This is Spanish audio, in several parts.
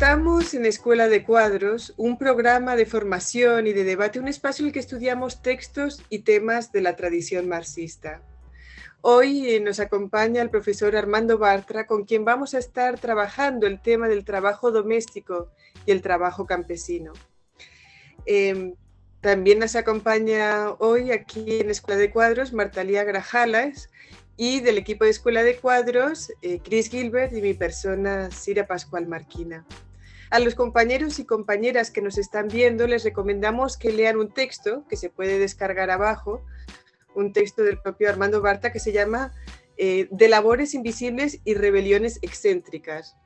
Estamos en Escuela de Cuadros, un programa de formación y de debate, un espacio en el que estudiamos textos y temas de la tradición marxista. Hoy eh, nos acompaña el profesor Armando Bartra, con quien vamos a estar trabajando el tema del trabajo doméstico y el trabajo campesino. Em, también nos acompaña hoy aquí en Escuela de Cuadros Martalía Grajalas y del equipo de Escuela de Cuadros, eh, Chris Gilbert y mi persona, Sira Pascual Marquina. A los compañeros y compañeras que nos están viendo les recomendamos que lean un texto que se puede descargar abajo, un texto del propio Armando Barta que se llama eh, De labores invisibles y rebeliones excéntricas.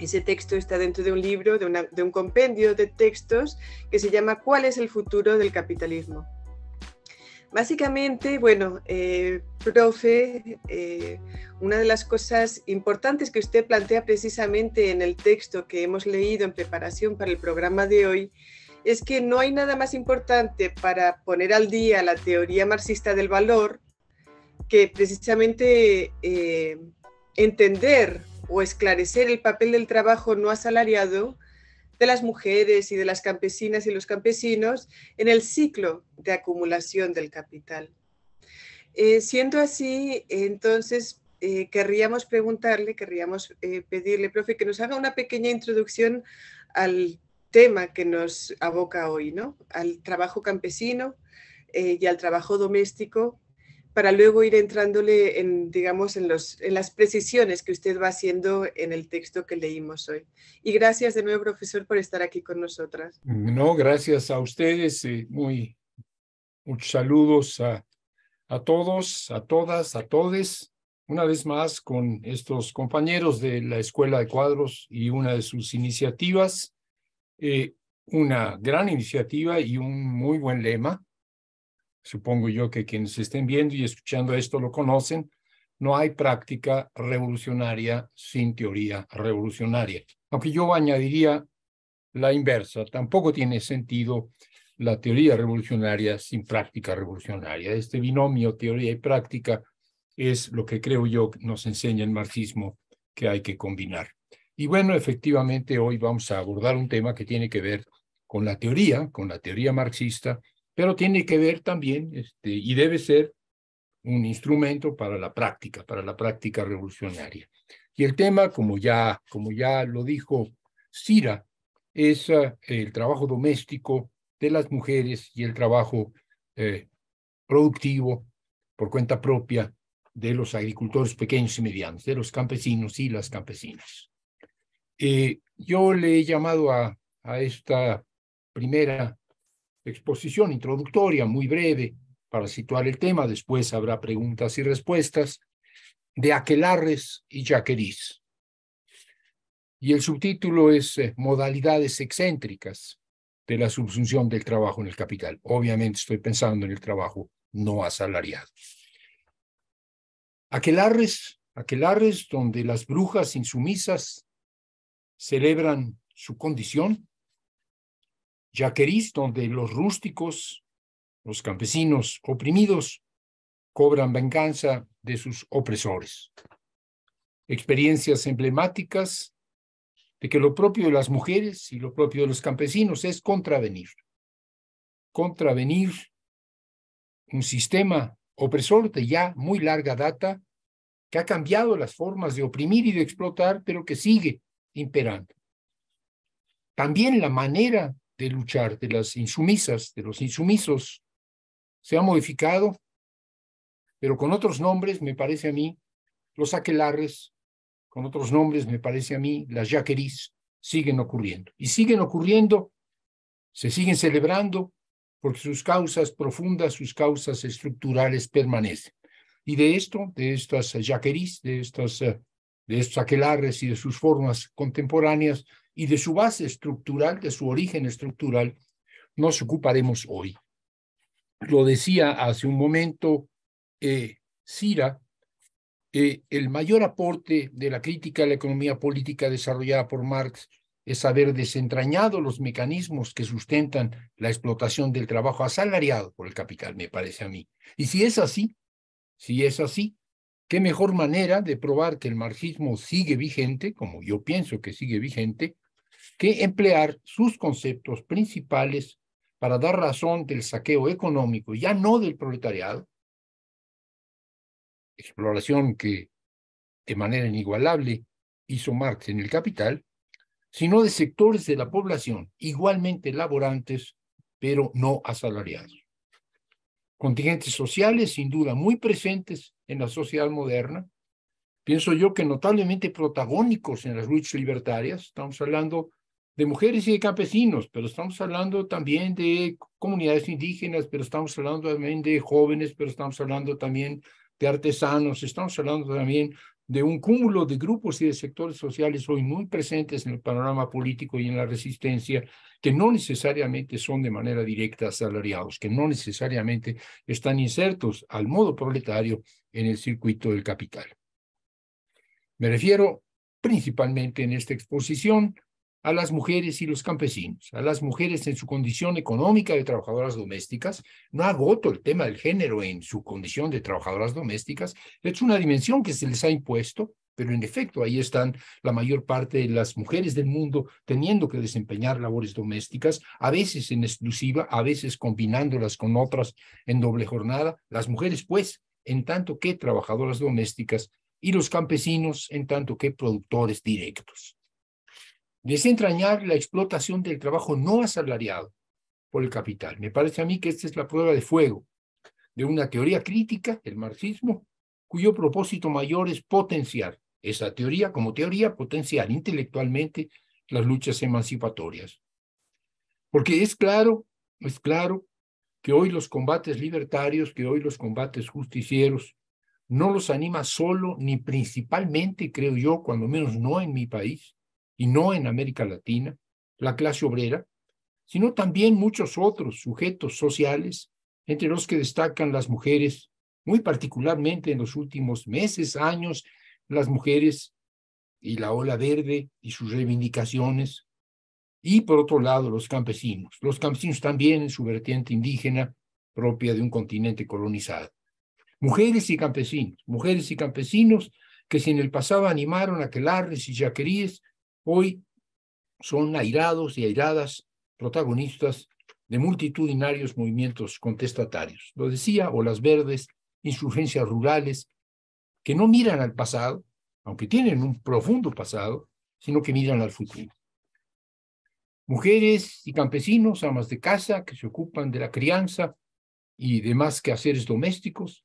Ese texto está dentro de un libro, de un compendio de textos que se llama ¿Cuál es el futuro del capitalismo? Básicamente, bueno, eh, profe, eh, una de las cosas importantes que usted plantea precisamente en el texto que hemos leído en preparación para el programa de hoy es que no hay nada más importante para poner al día la teoría marxista del valor que precisamente eh, entender o esclarecer el papel del trabajo no asalariado de las mujeres y de las campesinas y los campesinos en el ciclo de acumulación del capital. Eh, siendo así, entonces eh, querríamos preguntarle, querríamos eh, pedirle, profe, que nos haga una pequeña introducción al tema que nos aboca hoy, ¿no? Al trabajo campesino y al trabajo doméstico para luego ir entrándole en, digamos, en, los, en las precisiones que usted va haciendo en el texto que leímos hoy. Y gracias de nuevo, profesor, por estar aquí con nosotras. No, gracias a ustedes. Eh, muy, muchos saludos a, todos, a todas, a todes. Una vez más con estos compañeros de la Escuela de Cuadros y una de sus iniciativas. Eh, una gran iniciativa y un muy buen lema supongo yo que quienes estén viendo y escuchando esto lo conocen, no hay práctica revolucionaria sin teoría revolucionaria. Aunque yo añadiría la inversa, tampoco tiene sentido la teoría revolucionaria sin práctica revolucionaria. Este binomio teoría y práctica es lo que creo yo nos enseña el marxismo que hay que combinar. Y bueno, efectivamente hoy vamos a abordar un tema que tiene que ver con la teoría, con la teoría marxista, pero tiene que ver también este, y debe ser un instrumento para la práctica, para la práctica revolucionaria. Y el tema, como ya, como ya lo dijo Cira, es eh, el trabajo doméstico de las mujeres y el trabajo eh, productivo por cuenta propia de los agricultores pequeños y medianos, de los campesinos y las campesinas. Eh, yo le he llamado a, a esta primera exposición introductoria muy breve para situar el tema, después habrá preguntas y respuestas, de Aquelarres y Jaquerís. Y el subtítulo es eh, Modalidades excéntricas de la subsunción del trabajo en el capital. Obviamente estoy pensando en el trabajo no asalariado. Aquelarres, aquelarres donde las brujas insumisas celebran su condición yaquerís donde los rústicos, los campesinos oprimidos, cobran venganza de sus opresores. Experiencias emblemáticas de que lo propio de las mujeres y lo propio de los campesinos es contravenir. Contravenir un sistema opresor de ya muy larga data que ha cambiado las formas de oprimir y de explotar, pero que sigue imperando. También la manera de luchar, de las insumisas, de los insumisos. Se ha modificado, pero con otros nombres, me parece a mí, los aquelares con otros nombres, me parece a mí, las yaquerís, siguen ocurriendo. Y siguen ocurriendo, se siguen celebrando, porque sus causas profundas, sus causas estructurales permanecen. Y de esto, de estas yaquerís, de, estas, eh, de estos aquelares y de sus formas contemporáneas, y de su base estructural, de su origen estructural, nos ocuparemos hoy. Lo decía hace un momento eh, Cira, eh, el mayor aporte de la crítica a la economía política desarrollada por Marx es haber desentrañado los mecanismos que sustentan la explotación del trabajo asalariado por el capital, me parece a mí. Y si es así, si es así, ¿qué mejor manera de probar que el marxismo sigue vigente, como yo pienso que sigue vigente, que emplear sus conceptos principales para dar razón del saqueo económico, ya no del proletariado, exploración que de manera inigualable hizo Marx en el Capital, sino de sectores de la población igualmente laborantes, pero no asalariados. Contingentes sociales, sin duda, muy presentes en la sociedad moderna, pienso yo que notablemente protagónicos en las luchas libertarias, estamos hablando de mujeres y de campesinos, pero estamos hablando también de comunidades indígenas, pero estamos hablando también de jóvenes, pero estamos hablando también de artesanos, estamos hablando también de un cúmulo de grupos y de sectores sociales hoy muy presentes en el panorama político y en la resistencia, que no necesariamente son de manera directa asalariados, que no necesariamente están insertos al modo proletario en el circuito del capital. Me refiero principalmente en esta exposición a las mujeres y los campesinos, a las mujeres en su condición económica de trabajadoras domésticas. No agoto el tema del género en su condición de trabajadoras domésticas. Es una dimensión que se les ha impuesto, pero en efecto ahí están la mayor parte de las mujeres del mundo teniendo que desempeñar labores domésticas, a veces en exclusiva, a veces combinándolas con otras en doble jornada. Las mujeres, pues, en tanto que trabajadoras domésticas y los campesinos en tanto que productores directos desentrañar la explotación del trabajo no asalariado por el capital. Me parece a mí que esta es la prueba de fuego de una teoría crítica, el marxismo, cuyo propósito mayor es potenciar esa teoría como teoría, potenciar intelectualmente las luchas emancipatorias. Porque es claro, es claro que hoy los combates libertarios, que hoy los combates justicieros, no los anima solo ni principalmente, creo yo, cuando menos no en mi país, y no en América Latina, la clase obrera, sino también muchos otros sujetos sociales, entre los que destacan las mujeres, muy particularmente en los últimos meses, años, las mujeres y la ola verde y sus reivindicaciones, y por otro lado los campesinos, los campesinos también en su vertiente indígena propia de un continente colonizado. Mujeres y campesinos, mujeres y campesinos que si en el pasado animaron a que larres y yaqueríes, hoy son airados y airadas protagonistas de multitudinarios movimientos contestatarios. Lo decía, olas verdes, insurgencias rurales, que no miran al pasado, aunque tienen un profundo pasado, sino que miran al futuro. Mujeres y campesinos, amas de casa, que se ocupan de la crianza y demás quehaceres domésticos,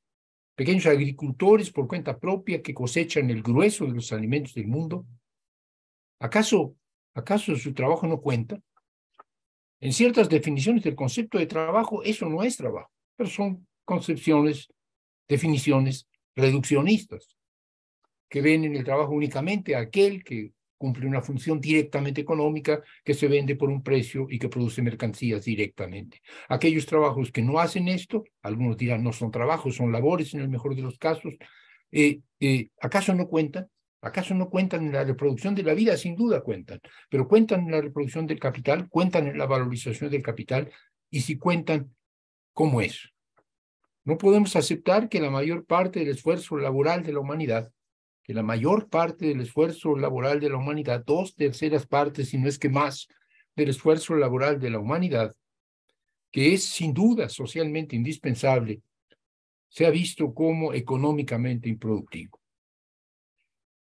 pequeños agricultores por cuenta propia que cosechan el grueso de los alimentos del mundo, ¿Acaso, acaso su trabajo no cuenta? En ciertas definiciones del concepto de trabajo, eso no es trabajo, pero son concepciones, definiciones reduccionistas, que ven en el trabajo únicamente aquel que cumple una función directamente económica, que se vende por un precio y que produce mercancías directamente. Aquellos trabajos que no hacen esto, algunos dirán no son trabajos, son labores en el mejor de los casos, eh, eh, ¿acaso no cuentan? ¿Acaso no cuentan en la reproducción de la vida? Sin duda cuentan, pero cuentan en la reproducción del capital, cuentan en la valorización del capital y si cuentan, ¿cómo es? No podemos aceptar que la mayor parte del esfuerzo laboral de la humanidad, que la mayor parte del esfuerzo laboral de la humanidad, dos terceras partes, si no es que más, del esfuerzo laboral de la humanidad, que es sin duda socialmente indispensable, sea visto como económicamente improductivo.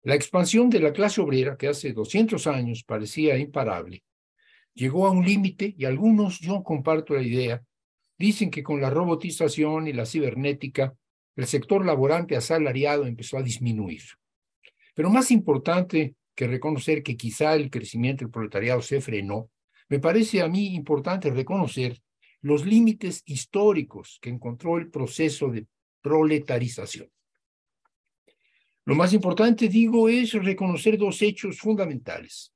La expansión de la clase obrera, que hace 200 años parecía imparable, llegó a un límite y algunos, yo comparto la idea, dicen que con la robotización y la cibernética, el sector laborante asalariado empezó a disminuir. Pero más importante que reconocer que quizá el crecimiento del proletariado se frenó, me parece a mí importante reconocer los límites históricos que encontró el proceso de proletarización. Lo más importante, digo, es reconocer dos hechos fundamentales.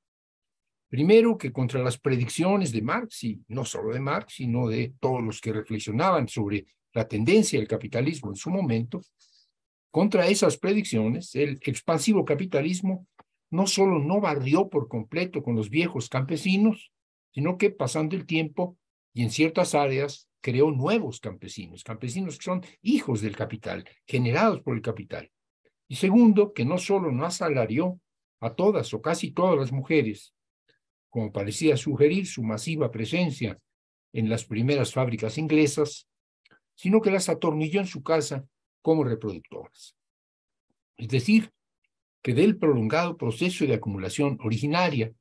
Primero, que contra las predicciones de Marx, y no solo de Marx, sino de todos los que reflexionaban sobre la tendencia del capitalismo en su momento, contra esas predicciones, el expansivo capitalismo no solo no barrió por completo con los viejos campesinos, sino que pasando el tiempo y en ciertas áreas creó nuevos campesinos, campesinos que son hijos del capital, generados por el capital. Y segundo, que no solo no asalarió a todas o casi todas las mujeres, como parecía sugerir su masiva presencia en las primeras fábricas inglesas, sino que las atornilló en su casa como reproductoras. Es decir, que del prolongado proceso de acumulación originaria,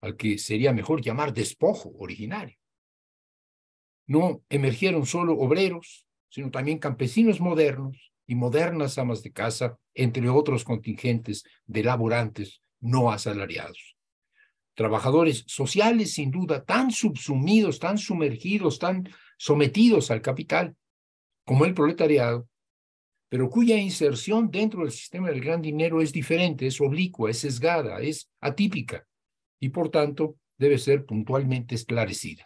al que sería mejor llamar despojo originario, no emergieron solo obreros, sino también campesinos modernos, y modernas amas de casa, entre otros contingentes de laborantes no asalariados. Trabajadores sociales, sin duda, tan subsumidos, tan sumergidos, tan sometidos al capital, como el proletariado, pero cuya inserción dentro del sistema del gran dinero es diferente, es oblicua, es sesgada, es atípica y por tanto debe ser puntualmente esclarecida.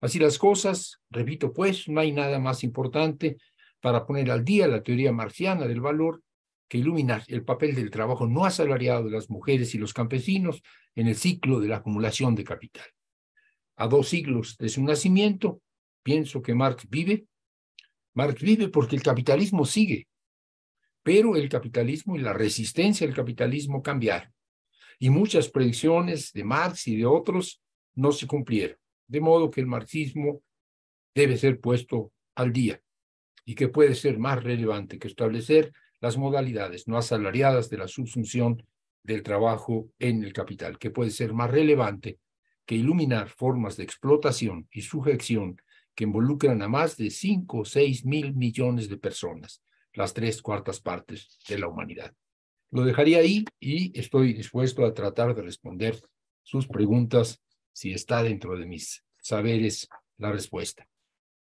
Así las cosas, repito pues, no hay nada más importante para poner al día la teoría marciana del valor que ilumina el papel del trabajo no asalariado de las mujeres y los campesinos en el ciclo de la acumulación de capital. A dos siglos de su nacimiento, pienso que Marx vive. Marx vive porque el capitalismo sigue, pero el capitalismo y la resistencia al capitalismo cambiaron. Y muchas predicciones de Marx y de otros no se cumplieron. De modo que el marxismo debe ser puesto al día y que puede ser más relevante que establecer las modalidades no asalariadas de la subsunción del trabajo en el capital, que puede ser más relevante que iluminar formas de explotación y sujeción que involucran a más de 5 o 6 mil millones de personas, las tres cuartas partes de la humanidad. Lo dejaría ahí y estoy dispuesto a tratar de responder sus preguntas si está dentro de mis saberes la respuesta.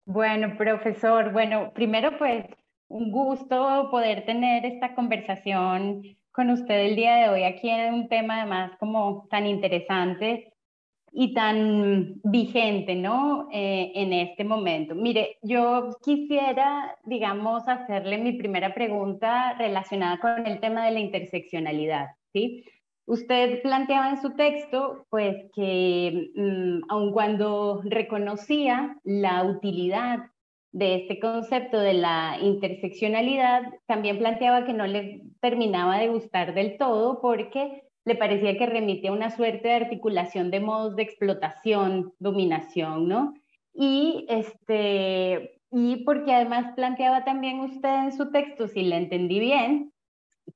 Bueno, profesor, bueno, primero pues un gusto poder tener esta conversación con usted el día de hoy aquí en un tema además como tan interesante y tan vigente, ¿no? Eh, en este momento. Mire, yo quisiera, digamos, hacerle mi primera pregunta relacionada con el tema de la interseccionalidad, ¿sí? Usted planteaba en su texto, pues, que mm, aun cuando reconocía la utilidad de este concepto de la interseccionalidad, también planteaba que no le terminaba de gustar del todo porque le parecía que remitía a una suerte de articulación de modos de explotación, dominación, ¿no? Y, este, y porque además planteaba también usted en su texto, si le entendí bien,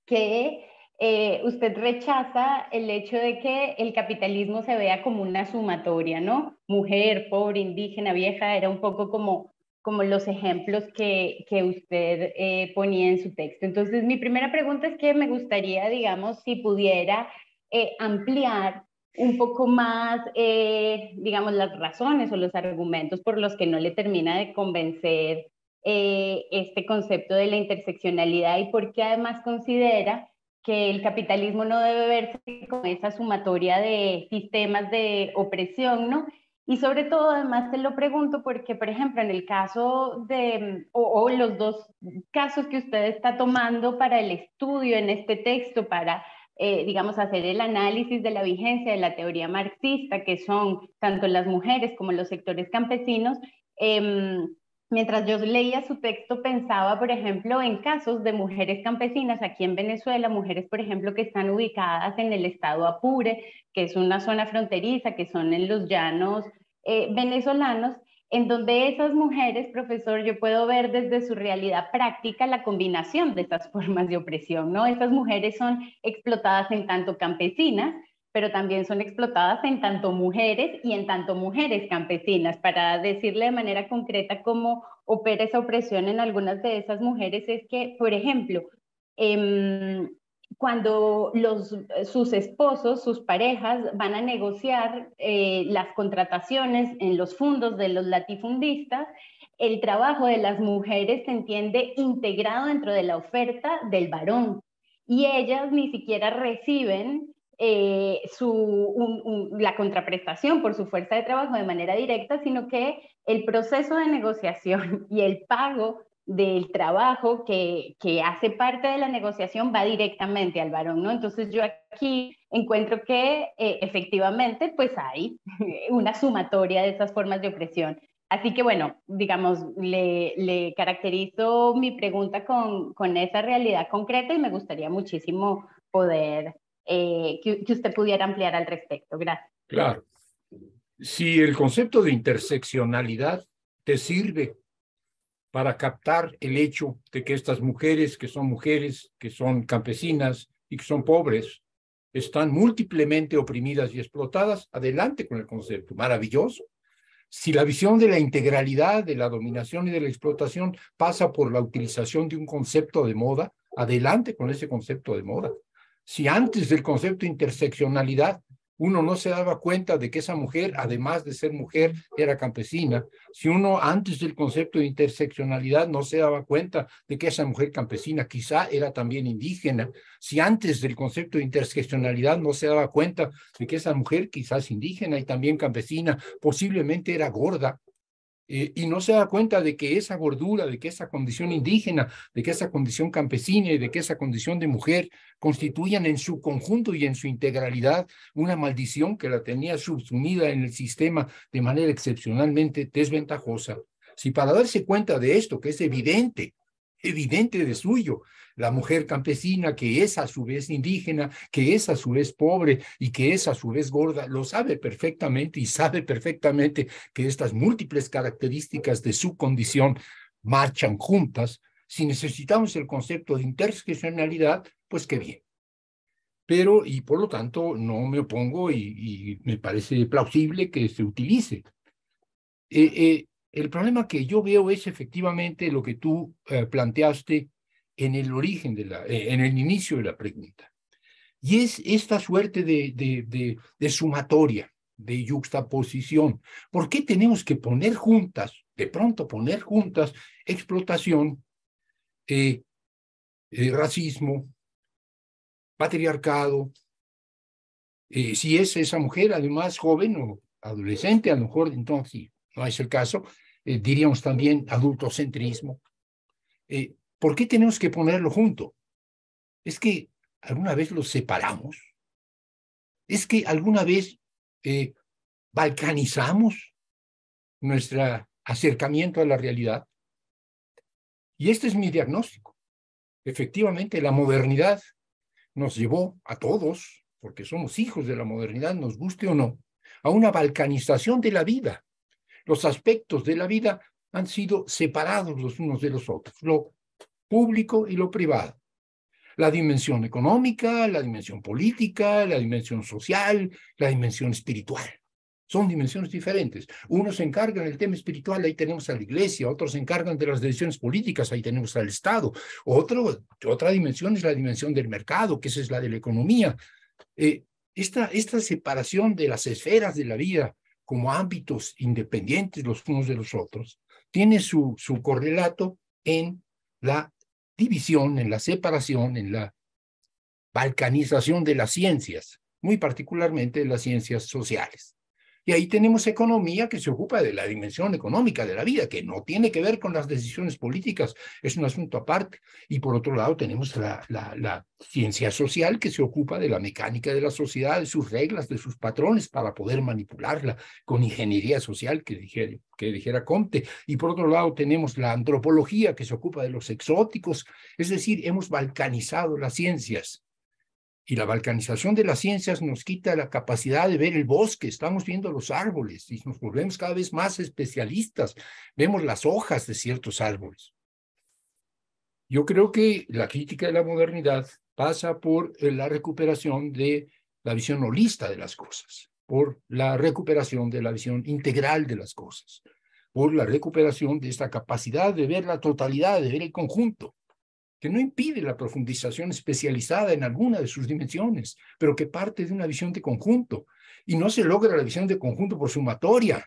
que eh, usted rechaza el hecho de que el capitalismo se vea como una sumatoria, ¿no? Mujer, pobre, indígena, vieja, era un poco como, como los ejemplos que, usted eh, ponía en su texto. Entonces, mi primera pregunta es que me gustaría, digamos, si pudiera eh, ampliar un poco más, digamos, las razones o los argumentos por los que no le termina de convencer este concepto de la interseccionalidad y porque además considera que el capitalismo no debe verse con esa sumatoria de sistemas de opresión, ¿no? Y sobre todo, además, te lo pregunto porque, por ejemplo, en el caso de, o, los dos casos que usted está tomando para el estudio en este texto, para, eh, digamos, hacer el análisis de la vigencia de la teoría marxista, que son tanto las mujeres como los sectores campesinos, eh, mientras yo leía su texto pensaba, por ejemplo, en casos de mujeres campesinas aquí en Venezuela, mujeres, por ejemplo, que están ubicadas en el estado Apure, que es una zona fronteriza, que son en los llanos eh, venezolanos, en donde esas mujeres, profesor, yo puedo ver desde su realidad práctica la combinación de estas formas de opresión, ¿no? Estas mujeres son explotadas en tanto campesinas, pero también son explotadas en tanto mujeres y en tanto mujeres campesinas. Para decirle de manera concreta cómo opera esa opresión en algunas de esas mujeres es que, por ejemplo, em, cuando los, sus esposos, sus parejas van a negociar eh, las contrataciones en los fondos de los latifundistas, el trabajo de las mujeres se entiende integrado dentro de la oferta del varón y ellas ni siquiera reciben eh, su, la contraprestación por su fuerza de trabajo de manera directa, sino que el proceso de negociación y el pago del trabajo que, hace parte de la negociación va directamente al varón, ¿no? Entonces yo aquí encuentro que eh, efectivamente pues hay una sumatoria de esas formas de opresión. Así que bueno, digamos, le, le caracterizo mi pregunta con, con, esa realidad concreta y me gustaría muchísimo poder eh, que usted pudiera ampliar al respecto. Gracias. Claro. Si el concepto de interseccionalidad te sirve para captar el hecho de que estas mujeres, que son mujeres, que son campesinas y que son pobres, están múltiplemente oprimidas y explotadas, adelante con el concepto, maravilloso. Si la visión de la integralidad, de la dominación y de la explotación pasa por la utilización de un concepto de moda, adelante con ese concepto de moda. Si antes del concepto de interseccionalidad uno no se daba cuenta de que esa mujer, además de ser mujer, era campesina. Si uno antes del concepto de interseccionalidad no se daba cuenta de que esa mujer campesina quizá era también indígena, si antes del concepto de interseccionalidad no se daba cuenta de que esa mujer quizás indígena y también campesina, posiblemente era gorda, eh, y no se da cuenta de que esa gordura, de que esa condición indígena, de que esa condición campesina y de que esa condición de mujer constituyan en su conjunto y en su integralidad una maldición que la tenía subsumida en el sistema de manera excepcionalmente desventajosa. Si para darse cuenta de esto, que es evidente, evidente de suyo, la mujer campesina, que es a su vez indígena, que es a su vez pobre y que es a su vez gorda, lo sabe perfectamente y sabe perfectamente que estas múltiples características de su condición marchan juntas. Si necesitamos el concepto de interseccionalidad, pues qué bien. Pero, y por lo tanto, no me opongo y, me parece plausible que se utilice. Eh, eh, el problema que yo veo es efectivamente lo que tú eh, planteaste en el origen, de la, eh, en el inicio de la pregunta. Y es esta suerte de, de, de, sumatoria, de yuxtaposición. ¿Por qué tenemos que poner juntas, de pronto poner juntas, explotación, eh, eh, racismo, patriarcado? si es esa mujer, además joven o adolescente, a lo mejor entonces, no es el caso, diríamos también adultocentrismo. ¿Por qué tenemos que ponerlo junto? Es que alguna vez lo separamos. Es que alguna vez eh, balcanizamos nuestro acercamiento a la realidad. Y este es mi diagnóstico. Efectivamente, la modernidad nos llevó a todos, porque somos hijos de la modernidad, nos guste o no, a una balcanización de la vida. Los aspectos de la vida han sido separados los unos de los otros. Lo público y lo privado. La dimensión económica, la dimensión política, la dimensión social, la dimensión espiritual. Son dimensiones diferentes. Unos se encargan del tema espiritual, ahí tenemos a la iglesia, otros se encargan de las decisiones políticas, ahí tenemos al Estado. otra dimensión es la dimensión del mercado, que esa es la de la economía. Eh, esta, esta separación de las esferas de la vida como ámbitos independientes los unos de los otros tiene su, su correlato en la división, en la separación, en la balcanización de las ciencias, muy particularmente de las ciencias sociales. Y ahí tenemos economía que se ocupa de la dimensión económica de la vida, que no tiene que ver con las decisiones políticas, es un asunto aparte. Y por otro lado tenemos la, ciencia social que se ocupa de la mecánica de la sociedad, de sus reglas, de sus patrones para poder manipularla con ingeniería social que dijera, que dijera Comte. Y por otro lado tenemos la antropología que se ocupa de los exóticos, es decir, hemos balcanizado las ciencias y la balcanización de las ciencias nos quita la capacidad de ver el bosque, estamos viendo los árboles y nos volvemos cada vez más especialistas, vemos las hojas de ciertos árboles. Yo creo que la crítica de la modernidad pasa por eh, la recuperación de la visión holista de las cosas, por la recuperación de la visión integral de las cosas, por la recuperación de esta capacidad de ver la totalidad, de ver el conjunto que no impide la profundización especializada en alguna de sus dimensiones, pero que parte de una visión de conjunto. Y no se logra la visión de conjunto por sumatoria.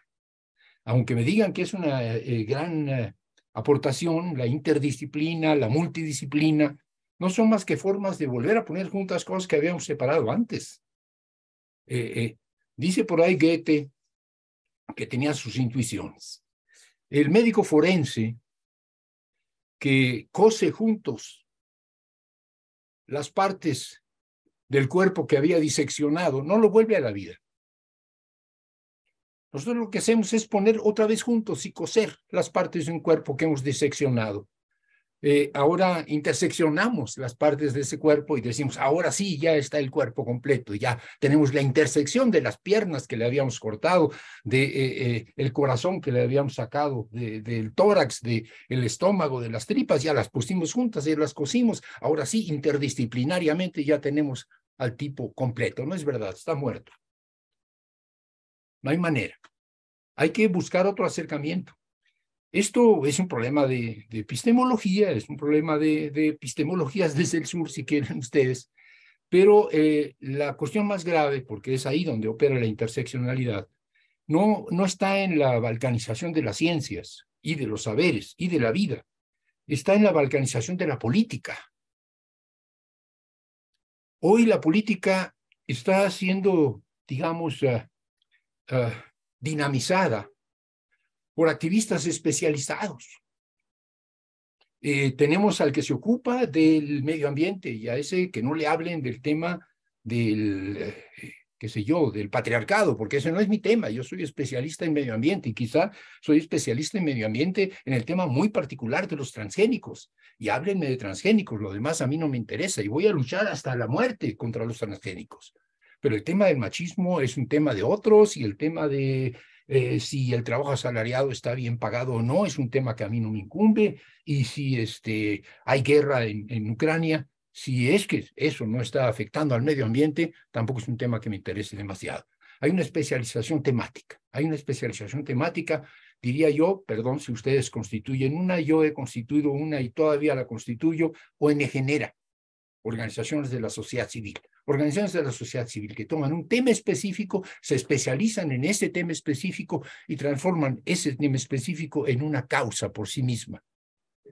Aunque me digan que es una eh, gran eh, aportación, la interdisciplina, la multidisciplina, no son más que formas de volver a poner juntas cosas que habíamos separado antes. Eh, dice por ahí Goethe que tenía sus intuiciones. El médico forense que cose juntos las partes del cuerpo que había diseccionado, no lo vuelve a la vida. Nosotros lo que hacemos es poner otra vez juntos y coser las partes de un cuerpo que hemos diseccionado. Eh, ahora interseccionamos las partes de ese cuerpo y decimos, ahora sí, ya está el cuerpo completo, ya tenemos la intersección de las piernas que le habíamos cortado, de eh, eh, el corazón que le habíamos sacado, del tórax, del el estómago, de las tripas, ya las pusimos juntas, y las cosimos, ahora sí, interdisciplinariamente ya tenemos al tipo completo, no es verdad, está muerto. No hay manera. Hay que buscar otro acercamiento. Esto es un problema de, epistemología, es un problema de, epistemologías desde el sur, si quieren ustedes, pero eh, la cuestión más grave, porque es ahí donde opera la interseccionalidad, no, está en la balcanización de las ciencias y de los saberes y de la vida, está en la balcanización de la política. Hoy la política está siendo, digamos, ah, ah, dinamizada por activistas especializados. Eh, tenemos al que se ocupa del medio ambiente y a ese que no le hablen del tema del, eh, qué sé yo, del patriarcado, porque ese no es mi tema. Yo soy especialista en medio ambiente y quizá soy especialista en medio ambiente en el tema muy particular de los transgénicos. Y háblenme de transgénicos, lo demás a mí no me interesa y voy a luchar hasta la muerte contra los transgénicos. Pero el tema del machismo es un tema de otros y el tema de eh, si el trabajo asalariado está bien pagado o no, es un tema que a mí no me incumbe, y si este, hay guerra en, Ucrania, si es que eso no está afectando al medio ambiente, tampoco es un tema que me interese demasiado. Hay una especialización temática, hay una especialización temática, diría yo, perdón si ustedes constituyen una, yo he constituido una y todavía la constituyo, o en genera, organizaciones de la sociedad civil. Organizaciones de la sociedad civil que toman un tema específico, se especializan en ese tema específico y transforman ese tema específico en una causa por sí misma.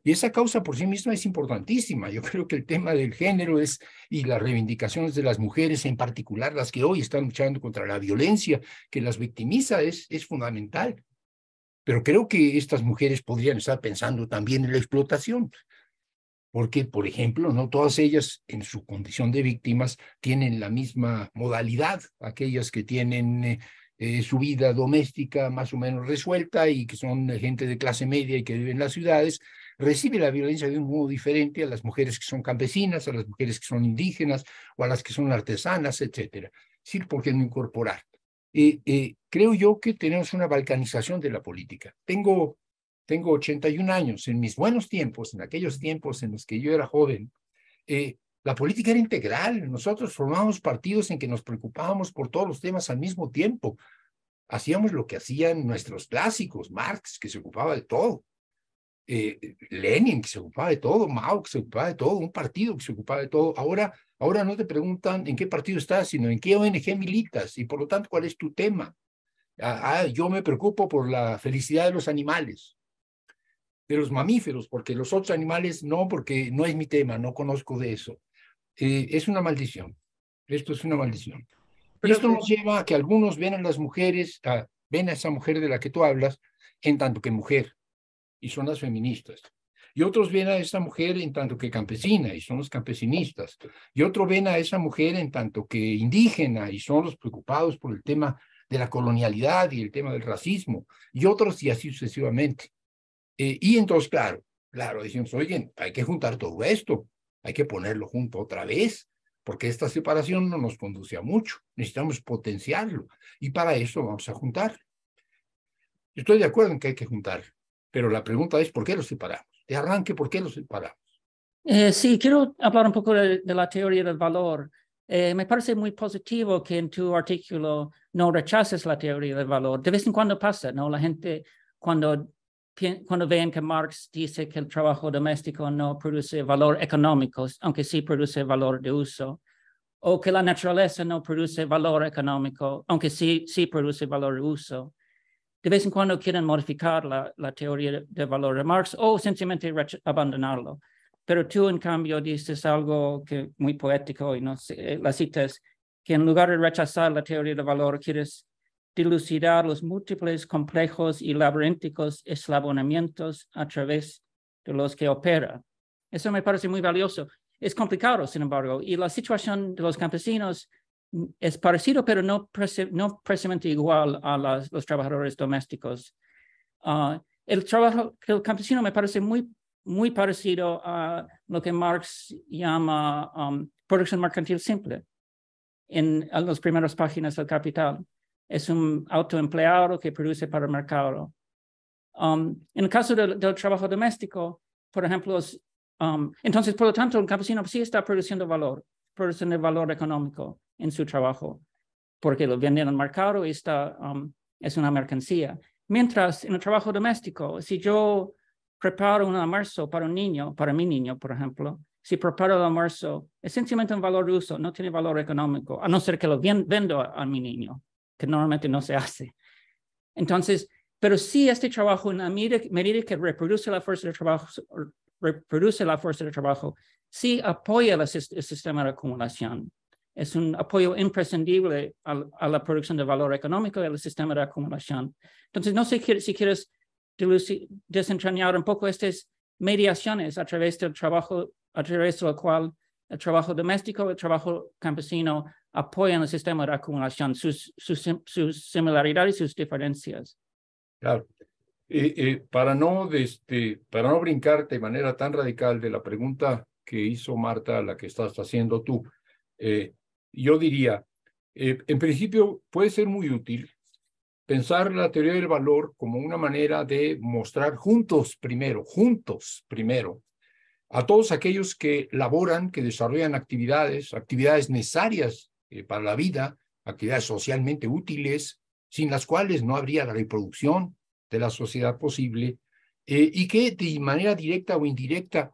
Y esa causa por sí misma es importantísima. Yo creo que el tema del género es y las reivindicaciones de las mujeres, en particular las que hoy están luchando contra la violencia que las victimiza, es, es fundamental. Pero creo que estas mujeres podrían estar pensando también en la explotación, porque, por ejemplo, no todas ellas en su condición de víctimas tienen la misma modalidad, aquellas que tienen eh, eh, su vida doméstica más o menos resuelta y que son gente de clase media y que viven en las ciudades, reciben la violencia de un modo diferente a las mujeres que son campesinas, a las mujeres que son indígenas o a las que son artesanas, etcétera. Sí, ¿por qué no incorporar? Eh, creo yo que tenemos una balcanización de la política. Tengo tengo 81 años, en mis buenos tiempos, en aquellos tiempos en los que yo era joven, eh, la política era integral. Nosotros formábamos partidos en que nos preocupábamos por todos los temas al mismo tiempo. Hacíamos lo que hacían nuestros clásicos, Marx, que se ocupaba de todo, eh, Lenin, que se ocupaba de todo, Mao, que se ocupaba de todo, un partido que se ocupaba de todo. Ahora, ahora no te preguntan en qué partido estás, sino en qué ONG militas y por lo tanto cuál es tu tema. Ah, ah, yo me preocupo por la felicidad de los animales de los mamíferos, porque los otros animales no, porque no es mi tema, no conozco de eso. Eh, es una maldición. Esto es una maldición. esto nos lleva a que algunos ven a las mujeres, ven a esa mujer de la que tú hablas, en tanto que mujer, y son las feministas. Y otros ven a esa mujer en tanto que campesina, y son los campesinistas. Y otros ven a esa mujer en tanto que indígena, y son los preocupados por el tema de la colonialidad y el tema del racismo. Y otros, y así sucesivamente. Eh, y entonces, claro, claro, decimos, oye, hay que juntar todo esto, hay que ponerlo junto otra vez, porque esta separación no nos conduce a mucho, necesitamos potenciarlo, y para eso vamos a juntar. Estoy de acuerdo en que hay que juntar, pero la pregunta es, ¿por qué lo separamos? De arranque, ¿por qué lo separamos? Eh, sí, quiero hablar un poco de, la teoría del valor. Eh, me parece muy positivo que en tu artículo no rechaces la teoría del valor. De vez en cuando pasa, ¿no? La gente cuando cuando ven que Marx dice que el trabajo doméstico no produce valor económico, aunque sí produce valor de uso, o que la naturaleza no produce valor económico, aunque sí, sí produce valor de uso, de vez en cuando quieren modificar la, la teoría de valor de Marx o sencillamente abandonarlo. Pero tú, en cambio, dices algo que muy poético y no sé, eh, la citas, que en lugar de rechazar la teoría de valor, quieres dilucidar los múltiples, complejos y laberínticos eslabonamientos a través de los que opera. Eso me parece muy valioso. Es complicado, sin embargo, y la situación de los campesinos es parecido, pero no, no precisamente igual a los trabajadores domésticos. Ah, el trabajo del campesino me parece muy, muy parecido a lo que Marx llama um, producción mercantil simple en, en las primeras páginas del Capital es un autoempleado que produce para el mercado. Um, en el caso del, trabajo doméstico, por ejemplo, um, entonces, por lo tanto, un campesino sí está produciendo valor, produciendo valor económico en su trabajo, porque lo venden al mercado y um, es una mercancía. Mientras en el trabajo doméstico, si yo preparo un almuerzo para un niño, para mi niño, por ejemplo, si preparo el almuerzo, es sencillamente un valor de uso, no tiene valor económico, a no ser que lo vendo a mi niño que normalmente no se hace. Entonces, pero sí este trabajo, en la medida, que reproduce la fuerza de trabajo, reproduce la fuerza de trabajo, sí apoya el sistema de acumulación. Es un apoyo imprescindible a, la producción de valor económico al sistema de acumulación. Entonces, no sé si quieres desentrañar un poco estas mediaciones a través del trabajo, a través del cual el trabajo doméstico, el trabajo campesino apoyan el sistema de acumulación, sus, sus, sus similaridades sus diferencias. Claro. para, no este, para no brincarte de manera tan radical de la pregunta que hizo Marta, la que estás haciendo tú, eh, yo diría, eh, en principio puede ser muy útil pensar la teoría del valor como una manera de mostrar juntos primero, juntos primero, a todos aquellos que laboran, que desarrollan actividades, actividades necesarias eh, para la vida, actividades socialmente útiles, sin las cuales no habría la reproducción de la sociedad posible, eh, y que de manera directa o indirecta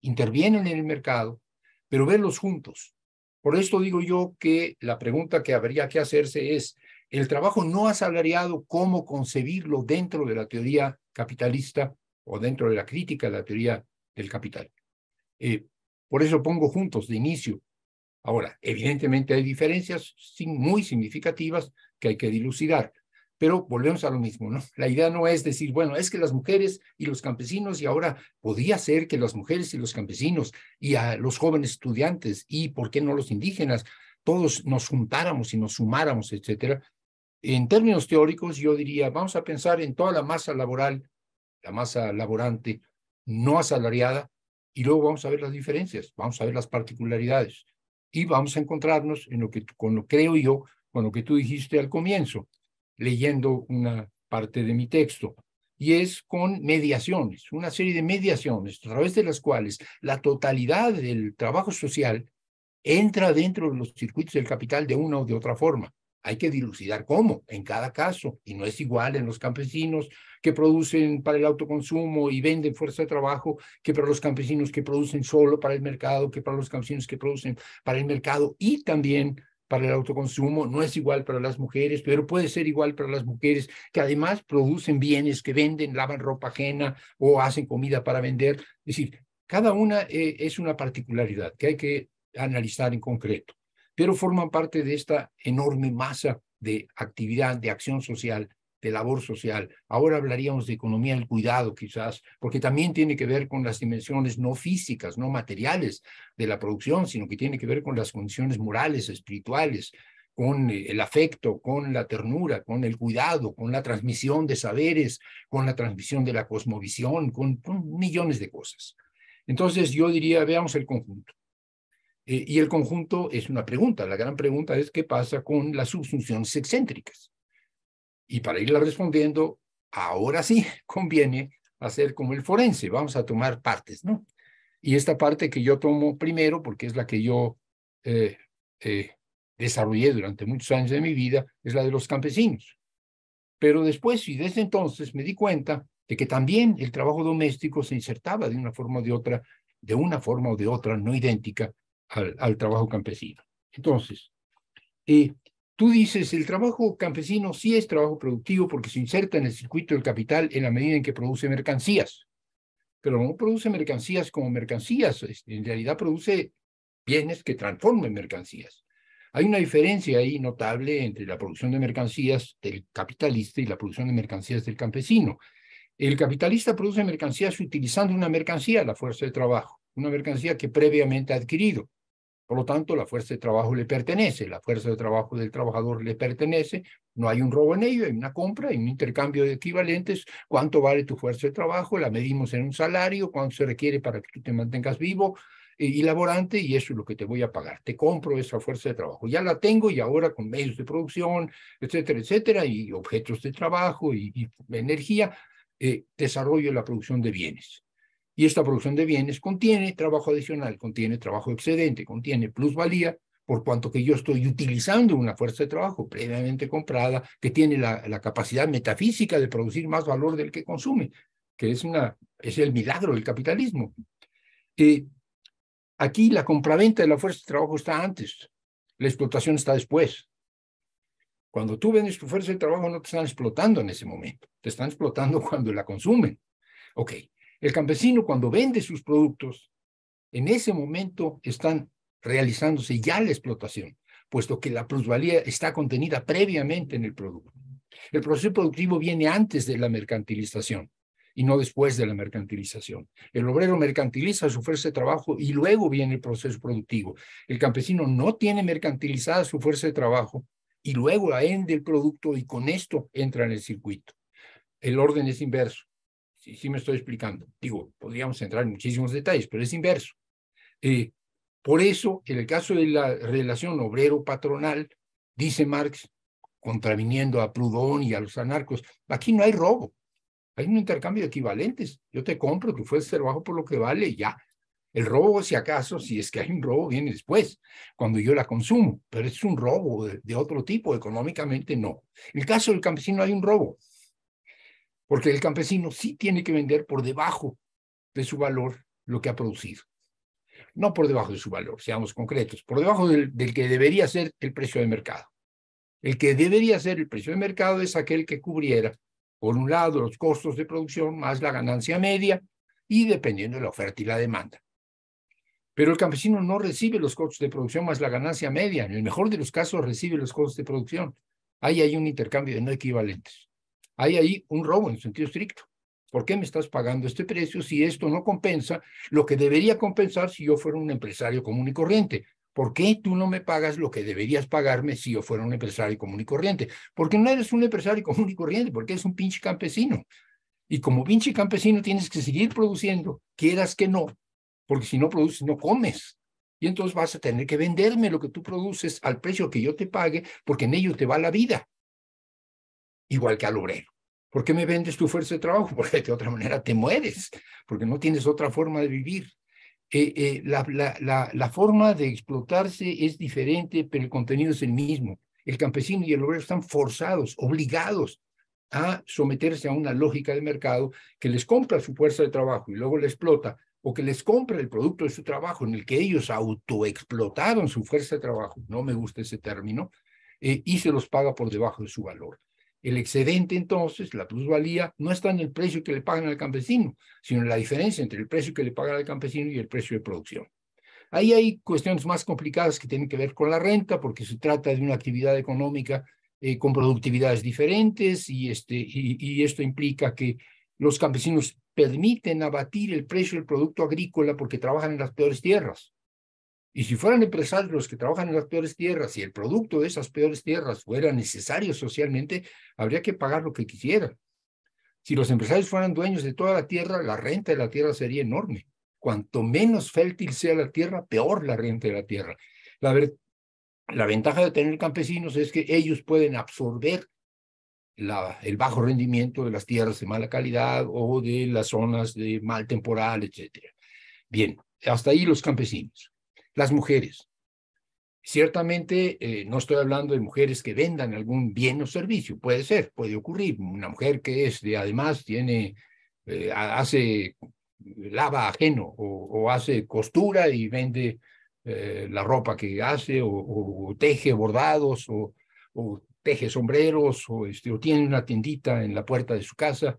intervienen en el mercado, pero verlos juntos. Por esto digo yo que la pregunta que habría que hacerse es, el trabajo no asalariado, ¿cómo concebirlo dentro de la teoría capitalista o dentro de la crítica de la teoría del capital. Eh, por eso pongo juntos de inicio. Ahora, evidentemente hay diferencias muy significativas que hay que dilucidar, pero volvemos a lo mismo, ¿no? La idea no es decir, bueno, es que las mujeres y los campesinos y ahora podía ser que las mujeres y los campesinos y a los jóvenes estudiantes y, ¿por qué no los indígenas? Todos nos juntáramos y nos sumáramos, etcétera. En términos teóricos, yo diría, vamos a pensar en toda la masa laboral, la masa laborante no asalariada, y luego vamos a ver las diferencias, vamos a ver las particularidades y vamos a encontrarnos en lo que con lo creo yo, con lo que tú dijiste al comienzo, leyendo una parte de mi texto, y es con mediaciones, una serie de mediaciones a través de las cuales la totalidad del trabajo social entra dentro de los circuitos del capital de una o de otra forma. Hay que dilucidar cómo, en cada caso, y no es igual en los campesinos, que producen para el autoconsumo y venden fuerza de trabajo, que para los campesinos que producen solo para el mercado, que para los campesinos que producen para el mercado y también para el autoconsumo, no es igual para las mujeres, pero puede ser igual para las mujeres que además producen bienes, que venden, lavan ropa ajena o hacen comida para vender. Es decir, cada una eh, es una particularidad que hay que analizar en concreto, pero forman parte de esta enorme masa de actividad, de acción social de labor social. Ahora hablaríamos de economía del cuidado, quizás, porque también tiene que ver con las dimensiones no físicas, no materiales de la producción, sino que tiene que ver con las condiciones morales, espirituales, con eh, el afecto, con la ternura, con el cuidado, con la transmisión de saberes, con la transmisión de la cosmovisión, con, millones de cosas. Entonces yo diría, veamos el conjunto. Eh, y el conjunto es una pregunta. La gran pregunta es qué pasa con las subsunciones excéntricas. Y para irla respondiendo, ahora sí conviene hacer como el forense, vamos a tomar partes, ¿no? Y esta parte que yo tomo primero, porque es la que yo eh, eh, desarrollé durante muchos años de mi vida, es la de los campesinos. Pero después y desde entonces me di cuenta de que también el trabajo doméstico se insertaba de una forma o de otra, de una forma o de otra, no idéntica al, trabajo campesino. Entonces, eh, Tú dices, el trabajo campesino sí es trabajo productivo porque se inserta en el circuito del capital en la medida en que produce mercancías, pero no produce mercancías como mercancías, este, en realidad produce bienes que transforman mercancías. Hay una diferencia ahí notable entre la producción de mercancías del capitalista y la producción de mercancías del campesino. El capitalista produce mercancías utilizando una mercancía, la fuerza de trabajo, una mercancía que previamente ha adquirido. Por lo tanto, la fuerza de trabajo le pertenece, la fuerza de trabajo del trabajador le pertenece, no hay un robo en ello, hay una compra, hay un intercambio de equivalentes, cuánto vale tu fuerza de trabajo, la medimos en un salario, cuánto se requiere para que tú te mantengas vivo eh, y laborante y eso es lo que te voy a pagar, te compro esa fuerza de trabajo, ya la tengo y ahora con medios de producción, etcétera, etcétera, y objetos de trabajo y, energía, eh, desarrollo la producción de bienes. Y esta producción de bienes contiene trabajo adicional, contiene trabajo excedente, contiene plusvalía, por cuanto que yo estoy utilizando una fuerza de trabajo previamente comprada que tiene la, capacidad metafísica de producir más valor del que consume, que es, una, es el milagro del capitalismo. Eh, aquí la compraventa de la fuerza de trabajo está antes, la explotación está después. Cuando tú vendes tu fuerza de trabajo no te están explotando en ese momento, te están explotando cuando la consumen. Ok, el campesino cuando vende sus productos, en ese momento están realizándose ya la explotación, puesto que la plusvalía está contenida previamente en el producto. El proceso productivo viene antes de la mercantilización y no después de la mercantilización. El obrero mercantiliza su fuerza de trabajo y luego viene el proceso productivo. El campesino no tiene mercantilizada su fuerza de trabajo y luego la ende el producto y con esto entra en el circuito. El orden es inverso. Sí, me estoy explicando. Digo, podríamos entrar en muchísimos detalles, pero es inverso. Eh, por eso, en el caso de la relación obrero-patronal, dice Marx, contraviniendo a Proudhon y a los anarcos, aquí no hay robo, hay un intercambio de equivalentes. Yo te compro, tú puedes trabajo por lo que vale ya. El robo, si acaso, si es que hay un robo, viene después, cuando yo la consumo, pero es un robo de, de otro tipo, económicamente no. En el caso del campesino hay un robo, porque el campesino sí tiene que vender por debajo de su valor lo que ha producido. No por debajo de su valor, seamos concretos, por debajo del, que debería ser el precio de mercado. El que debería ser el precio de mercado es aquel que cubriera, por un lado, los costos de producción más la ganancia media y dependiendo de la oferta y la demanda. Pero el campesino no recibe los costos de producción más la ganancia media. En el mejor de los casos recibe los costos de producción. Ahí hay un intercambio de no equivalentes hay ahí un robo en sentido estricto. ¿Por qué me estás pagando este precio si esto no compensa lo que debería compensar si yo fuera un empresario común y corriente? ¿Por qué tú no me pagas lo que deberías pagarme si yo fuera un empresario común y corriente? Porque no eres un empresario común y corriente, porque eres un pinche campesino. Y como pinche campesino tienes que seguir produciendo, quieras que no, porque si no produces no comes. Y entonces vas a tener que venderme lo que tú produces al precio que yo te pague, porque en ello te va la vida igual que al obrero. ¿Por qué me vendes tu fuerza de trabajo? Porque de otra manera te mueres, porque no tienes otra forma de vivir. Eh, eh, la, forma de explotarse es diferente, pero el contenido es el mismo. El campesino y el obrero están forzados, obligados a someterse a una lógica de mercado que les compra su fuerza de trabajo y luego la explota, o que les compra el producto de su trabajo en el que ellos autoexplotaron su fuerza de trabajo, no me gusta ese término, eh, y se los paga por debajo de su valor. El excedente, entonces, la plusvalía, no está en el precio que le pagan al campesino, sino en la diferencia entre el precio que le pagan al campesino y el precio de producción. Ahí hay cuestiones más complicadas que tienen que ver con la renta, porque se trata de una actividad económica eh, con productividades diferentes y, este, y esto implica que los campesinos permiten abatir el precio del producto agrícola porque trabajan en las peores tierras. Y si fueran empresarios los que trabajan en las peores tierras y el producto de esas peores tierras fuera necesario socialmente, habría que pagar lo que quisiera. Si los empresarios fueran dueños de toda la tierra, la renta de la tierra sería enorme. Cuanto menos fértil sea la tierra, peor la renta de la tierra. La, la ventaja de tener campesinos es que ellos pueden absorber el bajo rendimiento de las tierras de mala calidad o de las zonas de mal temporal, etc. Bien, hasta ahí los campesinos las mujeres. Ciertamente, eh, no estoy hablando de mujeres que vendan algún bien o servicio, puede ser, puede ocurrir. Una mujer que es, además, tiene, eh, hace lava ajeno o, hace costura y vende eh, la ropa que hace o, teje bordados o, teje sombreros o, este, o tiene una tiendita en la puerta de su casa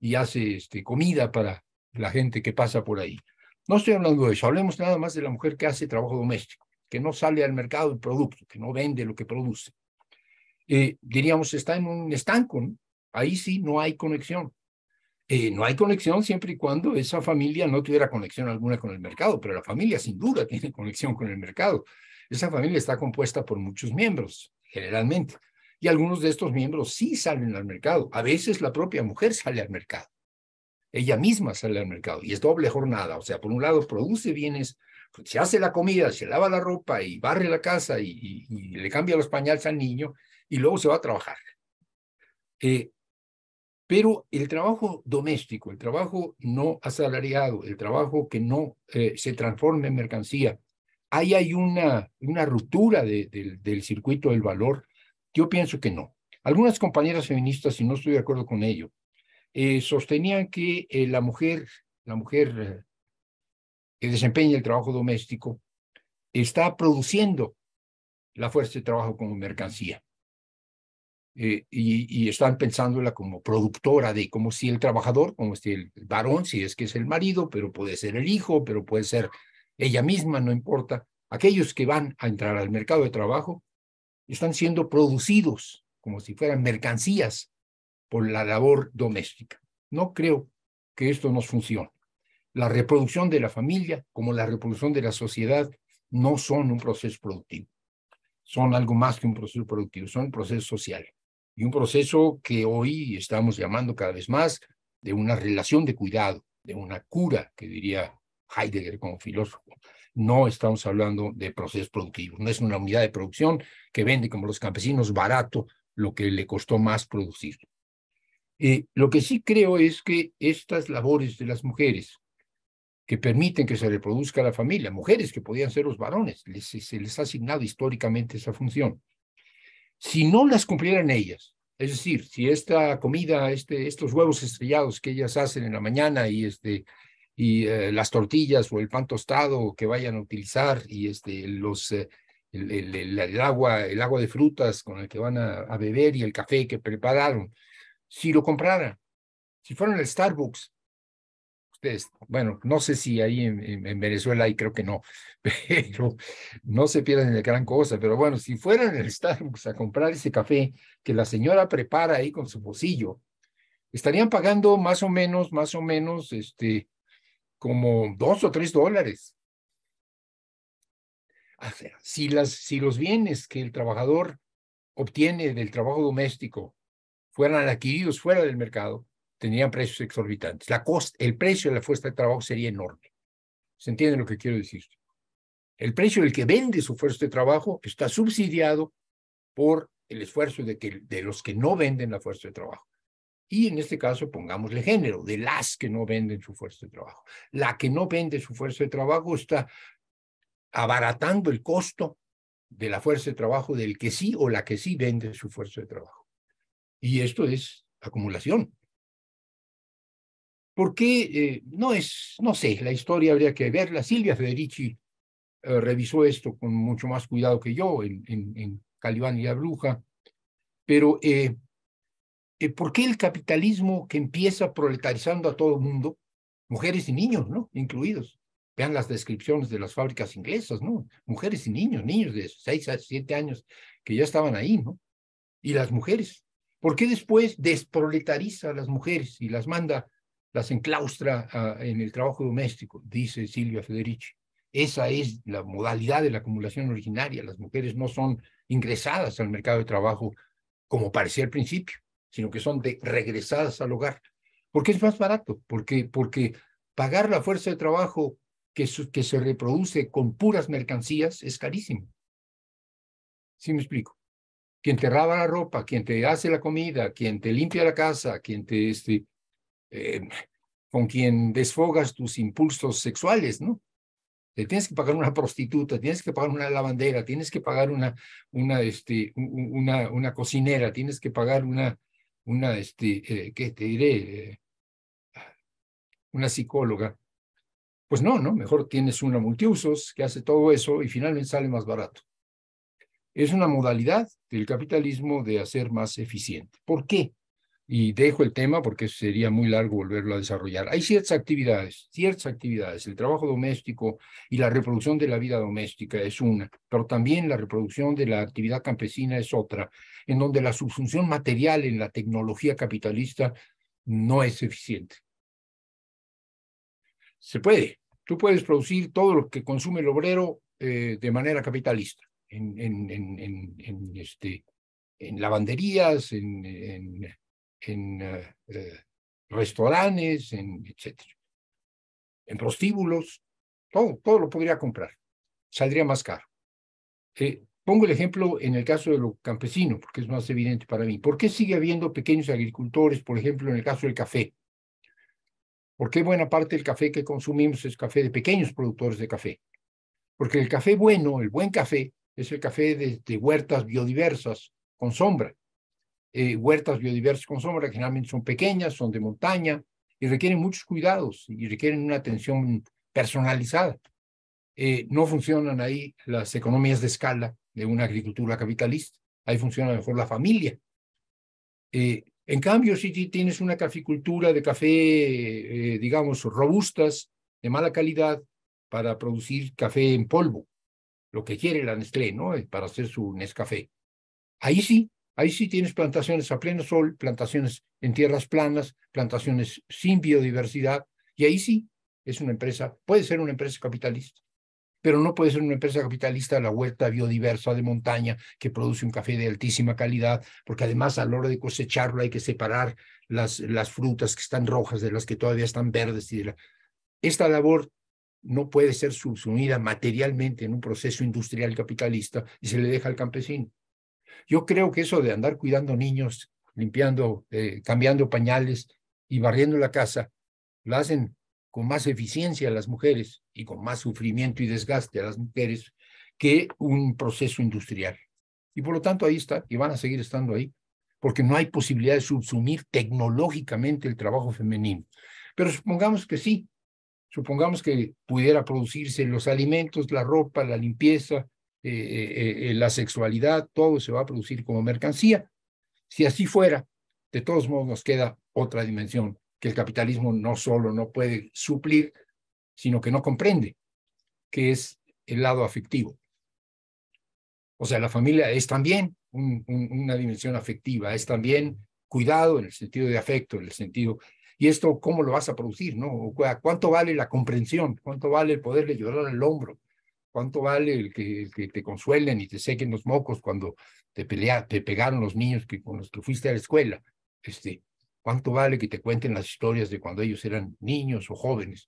y hace este, comida para la gente que pasa por ahí. No estoy hablando de eso, hablemos nada más de la mujer que hace trabajo doméstico, que no sale al mercado el producto, que no vende lo que produce. Eh, diríamos, está en un estanco, ahí sí no hay conexión. Eh, no hay conexión siempre y cuando esa familia no tuviera conexión alguna con el mercado, pero la familia sin duda tiene conexión con el mercado. Esa familia está compuesta por muchos miembros, generalmente, y algunos de estos miembros sí salen al mercado. A veces la propia mujer sale al mercado ella misma sale al mercado y es doble jornada. O sea, por un lado produce bienes, pues, se hace la comida, se lava la ropa y barre la casa y, le cambia los pañales al niño y luego se va a trabajar. Eh, pero el trabajo doméstico, el trabajo no asalariado, el trabajo que no eh, se transforma en mercancía, ahí hay una, una ruptura del circuito del valor. Yo pienso que no. Algunas compañeras feministas, y no estoy de acuerdo con ello, eh, sostenían que eh, la mujer, la mujer eh, que desempeña el trabajo doméstico, está produciendo la fuerza de trabajo como mercancía. y, y, están pensándola como productora de como si el trabajador, como si el varón, si es que es el marido, pero puede ser el hijo, pero puede ser ella misma, no importa. Aquellos que van a entrar al mercado de trabajo están siendo producidos como si fueran mercancías por la labor doméstica. No creo que esto nos funcione. La reproducción de la familia, como la reproducción de la sociedad, no son un proceso productivo. Son algo más que un proceso productivo, son un proceso social. Y un proceso que hoy estamos llamando cada vez más de una relación de cuidado, de una cura, que diría Heidegger como filósofo. No estamos hablando de proceso productivo, no es una unidad de producción que vende como los campesinos barato lo que le costó más producir. Eh, lo que sí creo es que estas labores de las mujeres que permiten que se reproduzca la familia, mujeres que podían ser los varones, eh, se les ha asignado históricamente esa función. Si no las cumplieran ellas, es decir, si esta comida, este, estos huevos estrellados que ellas hacen en la mañana y, este, y eh, las tortillas o el pan tostado que vayan a utilizar y este, los, el, agua, el agua de frutas con el que van a beber y el café que prepararon, si lo comprara, si fuera en el Starbucks. Ustedes, bueno, no sé si ahí en, Venezuela y creo que no, pero no se pierden de gran cosa. Pero bueno, si fuera en el Starbucks a comprar ese café que la señora prepara ahí con su bolsillo, estarían pagando más o menos, más o menos, este, como dos o tres dólares. las, si los bienes que el trabajador obtiene del trabajo doméstico fueran adquiridos fuera del mercado, tendrían precios exorbitantes. La el precio de la fuerza de trabajo sería enorme. ¿Se entiende lo que quiero decir? El precio del que vende su fuerza de trabajo está subsidiado por el esfuerzo de, que, de los que no venden la fuerza de trabajo. Y en este caso, pongámosle género, de las que no venden su fuerza de trabajo. La que no vende su fuerza de trabajo está abaratando el costo de la fuerza de trabajo del que sí o la que sí vende su fuerza de trabajo. Y esto es acumulación. ¿Por qué? Eh, no es, no sé, la historia habría que verla. Silvia Federici eh, revisó esto con mucho más cuidado que yo en, en, Calibán y la Bruja. Pero, eh, ¿por qué el capitalismo que empieza proletarizando a todo el mundo, mujeres y niños, ¿no? Incluidos. Vean las descripciones de las fábricas inglesas, ¿no? Mujeres y niños, niños de 6 a 7 años que ya estaban ahí, ¿no? Y las mujeres, ¿Por qué después desproletariza a las mujeres y las manda, las enclaustra en el trabajo doméstico? Dice Silvia Federici. Esa es la modalidad de la acumulación originaria. Las mujeres no son ingresadas al mercado de trabajo como parecía al principio, sino que son de regresadas al hogar. Porque es más barato, porque, porque pagar la fuerza de trabajo que, que se reproduce con puras mercancías es carísimo. ¿Sí me explico? quien te raba la ropa, quien te hace la comida, quien te limpia la casa, quien te, este, eh, con quien desfogas tus impulsos sexuales, ¿no? Te tienes que pagar una prostituta, tienes que pagar una lavandera, tienes que pagar una, una, este, una, una cocinera, tienes que pagar una, una, este, eh, ¿qué te diré? una psicóloga. Pues no, ¿no? Mejor tienes una multiusos que hace todo eso y finalmente sale más barato es una modalidad del capitalismo de hacer más eficiente. ¿Por qué? Y dejo el tema porque sería muy largo volverlo a desarrollar. Hay ciertas actividades, ciertas actividades, el trabajo doméstico y la reproducción de la vida doméstica es una, pero también la reproducción de la actividad campesina es otra, en donde la subfunción material en la tecnología capitalista no es eficiente. Se puede, tú puedes producir todo lo que consume el obrero eh, de manera capitalista en, en, en, este, en lavanderías, en, en eh, restaurantes, en, etc. En prostíbulos, todo, todo lo podría comprar. Saldría más caro. Eh, pongo el ejemplo en el caso de lo campesino, porque es más evidente para mí. ¿Por qué sigue habiendo pequeños agricultores, por ejemplo, en el caso del café? ¿Por qué buena parte del café que consumimos es café de pequeños productores de café? Porque el café bueno, el buen café, es el café de, huertas biodiversas con sombra. Eh, huertas biodiversas con sombra generalmente son pequeñas, son de montaña y requieren muchos cuidados y requieren una atención personalizada. Eh, no funcionan ahí las economías de escala de una agricultura capitalista. Ahí funciona mejor la familia. Eh, en cambio, si tienes una caficultura de café, digamos, robustas, de mala calidad, para producir café en polvo, lo que quiere la Nestlé, ¿no? Eh, para hacer su Nescafé. Ahí sí, ahí sí tienes plantaciones a pleno sol, plantaciones en tierras planas, plantaciones sin biodiversidad, y ahí sí es una empresa, puede ser una empresa capitalista, pero no puede ser una empresa capitalista a la huerta biodiversa de montaña que produce un café de altísima calidad, porque además a la hora de cosecharlo hay que separar las, las frutas que están rojas de las que todavía están verdes. Y Esta labor no puede ser subsumida materialmente en un proceso industrial capitalista y se le deja al campesino. Yo creo que eso de andar cuidando niños, limpiando, eh, cambiando pañales y barriendo la casa, lo hacen con más eficiencia las mujeres y con más sufrimiento y desgaste a las mujeres que un proceso industrial. Y por lo tanto ahí está, y van a seguir estando ahí, porque no hay posibilidad de subsumir tecnológicamente el trabajo femenino. Pero supongamos que sí, supongamos que pudiera producirse los alimentos, la ropa, la limpieza, eh, eh, eh, la sexualidad, todo se va a producir como mercancía. Si así fuera, de todos modos nos queda otra dimensión que el capitalismo no solo no puede suplir, sino que no comprende, que es el lado afectivo. O sea, la familia es también una dimensión afectiva, es también cuidado en el sentido de afecto, en el sentido ¿Y esto cómo lo vas a producir? ¿no? ¿Cuánto vale la comprensión? ¿Cuánto vale el poderle llorar al hombro? ¿Cuánto vale el que, te consuelen y te sequen los mocos cuando te, pelea, te pegaron los niños que, con los que fuiste a la escuela? Este, ¿Cuánto vale que te cuenten las historias de cuando ellos eran niños o jóvenes?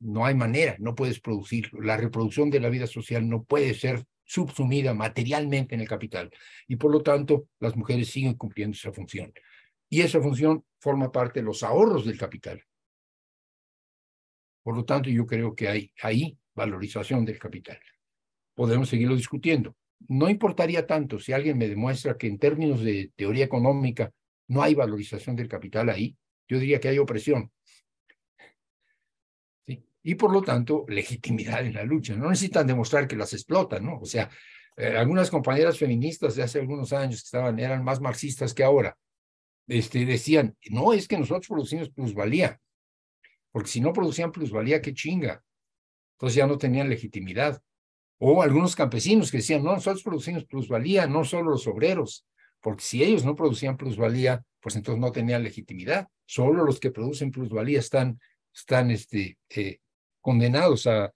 No hay manera, no puedes producir. La reproducción de la vida social no puede ser subsumida materialmente en el capital. Y por lo tanto, las mujeres siguen cumpliendo esa función y esa función forma parte de los ahorros del capital. Por lo tanto, yo creo que hay ahí valorización del capital. Podemos seguirlo discutiendo. No importaría tanto si alguien me demuestra que en términos de teoría económica no hay valorización del capital ahí. Yo diría que hay opresión. ¿Sí? Y por lo tanto, legitimidad en la lucha. No necesitan demostrar que las explotan, ¿no? O sea, eh, algunas compañeras feministas de hace algunos años que estaban, eran más marxistas que ahora. Este, decían, no, es que nosotros producimos plusvalía, porque si no producían plusvalía, qué chinga. Entonces ya no tenían legitimidad. O algunos campesinos que decían, no, nosotros producimos plusvalía, no solo los obreros, porque si ellos no producían plusvalía, pues entonces no tenían legitimidad. Solo los que producen plusvalía están, están este, eh, condenados a,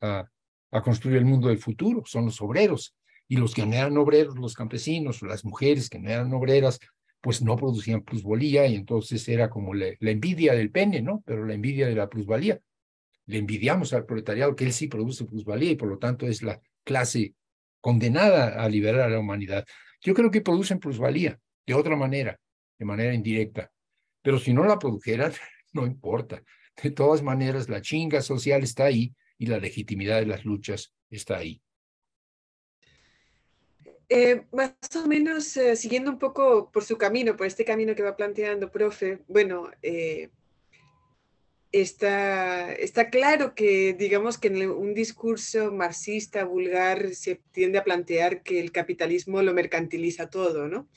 a construir el mundo del futuro, son los obreros. Y los que no eran obreros, los campesinos, las mujeres que no eran obreras, pues no producían plusvalía y entonces era como la, envidia del pene, ¿no? Pero la envidia de la plusvalía. Le envidiamos al proletariado que él sí produce plusvalía y por lo tanto es la clase condenada a liberar a la humanidad. Yo creo que producen plusvalía de otra manera, de manera indirecta. Pero si no la produjeran, no importa. De todas maneras, la chinga social está ahí y la legitimidad de las luchas está ahí. Eh, más o menos eh, siguiendo un poco por su camino, por este camino que va planteando, profe, bueno, eh, está, está claro que, digamos que en un discurso marxista, vulgar, se tiende a plantear que el capitalismo lo mercantiliza todo, ¿no?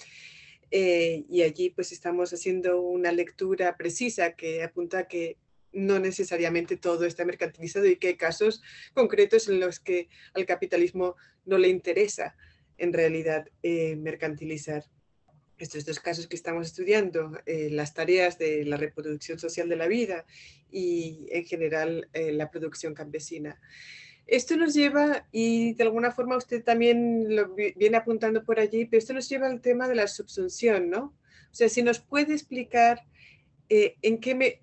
y allí pues estamos haciendo una lectura precisa que apunta que no necesariamente todo está mercantilizado y que hay casos concretos en los que al capitalismo no le interesa en realidad eh, mercantilizar estos dos casos que estamos estudiando, eh, las tareas de la reproducción social de la vida y en general eh, la producción campesina. Esto nos lleva, y de alguna forma usted también lo viene apuntando por allí, pero esto nos lleva al tema de la subsunción, ¿no? O sea, si nos puede explicar en qué me,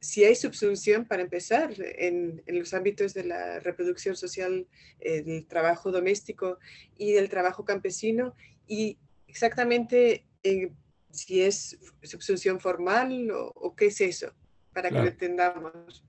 si hay subsunción para empezar en, los ámbitos de la reproducción social, eh, el trabajo doméstico y del trabajo campesino, y exactamente eh, si es subsunción formal o, qué es eso, para que lo entendamos.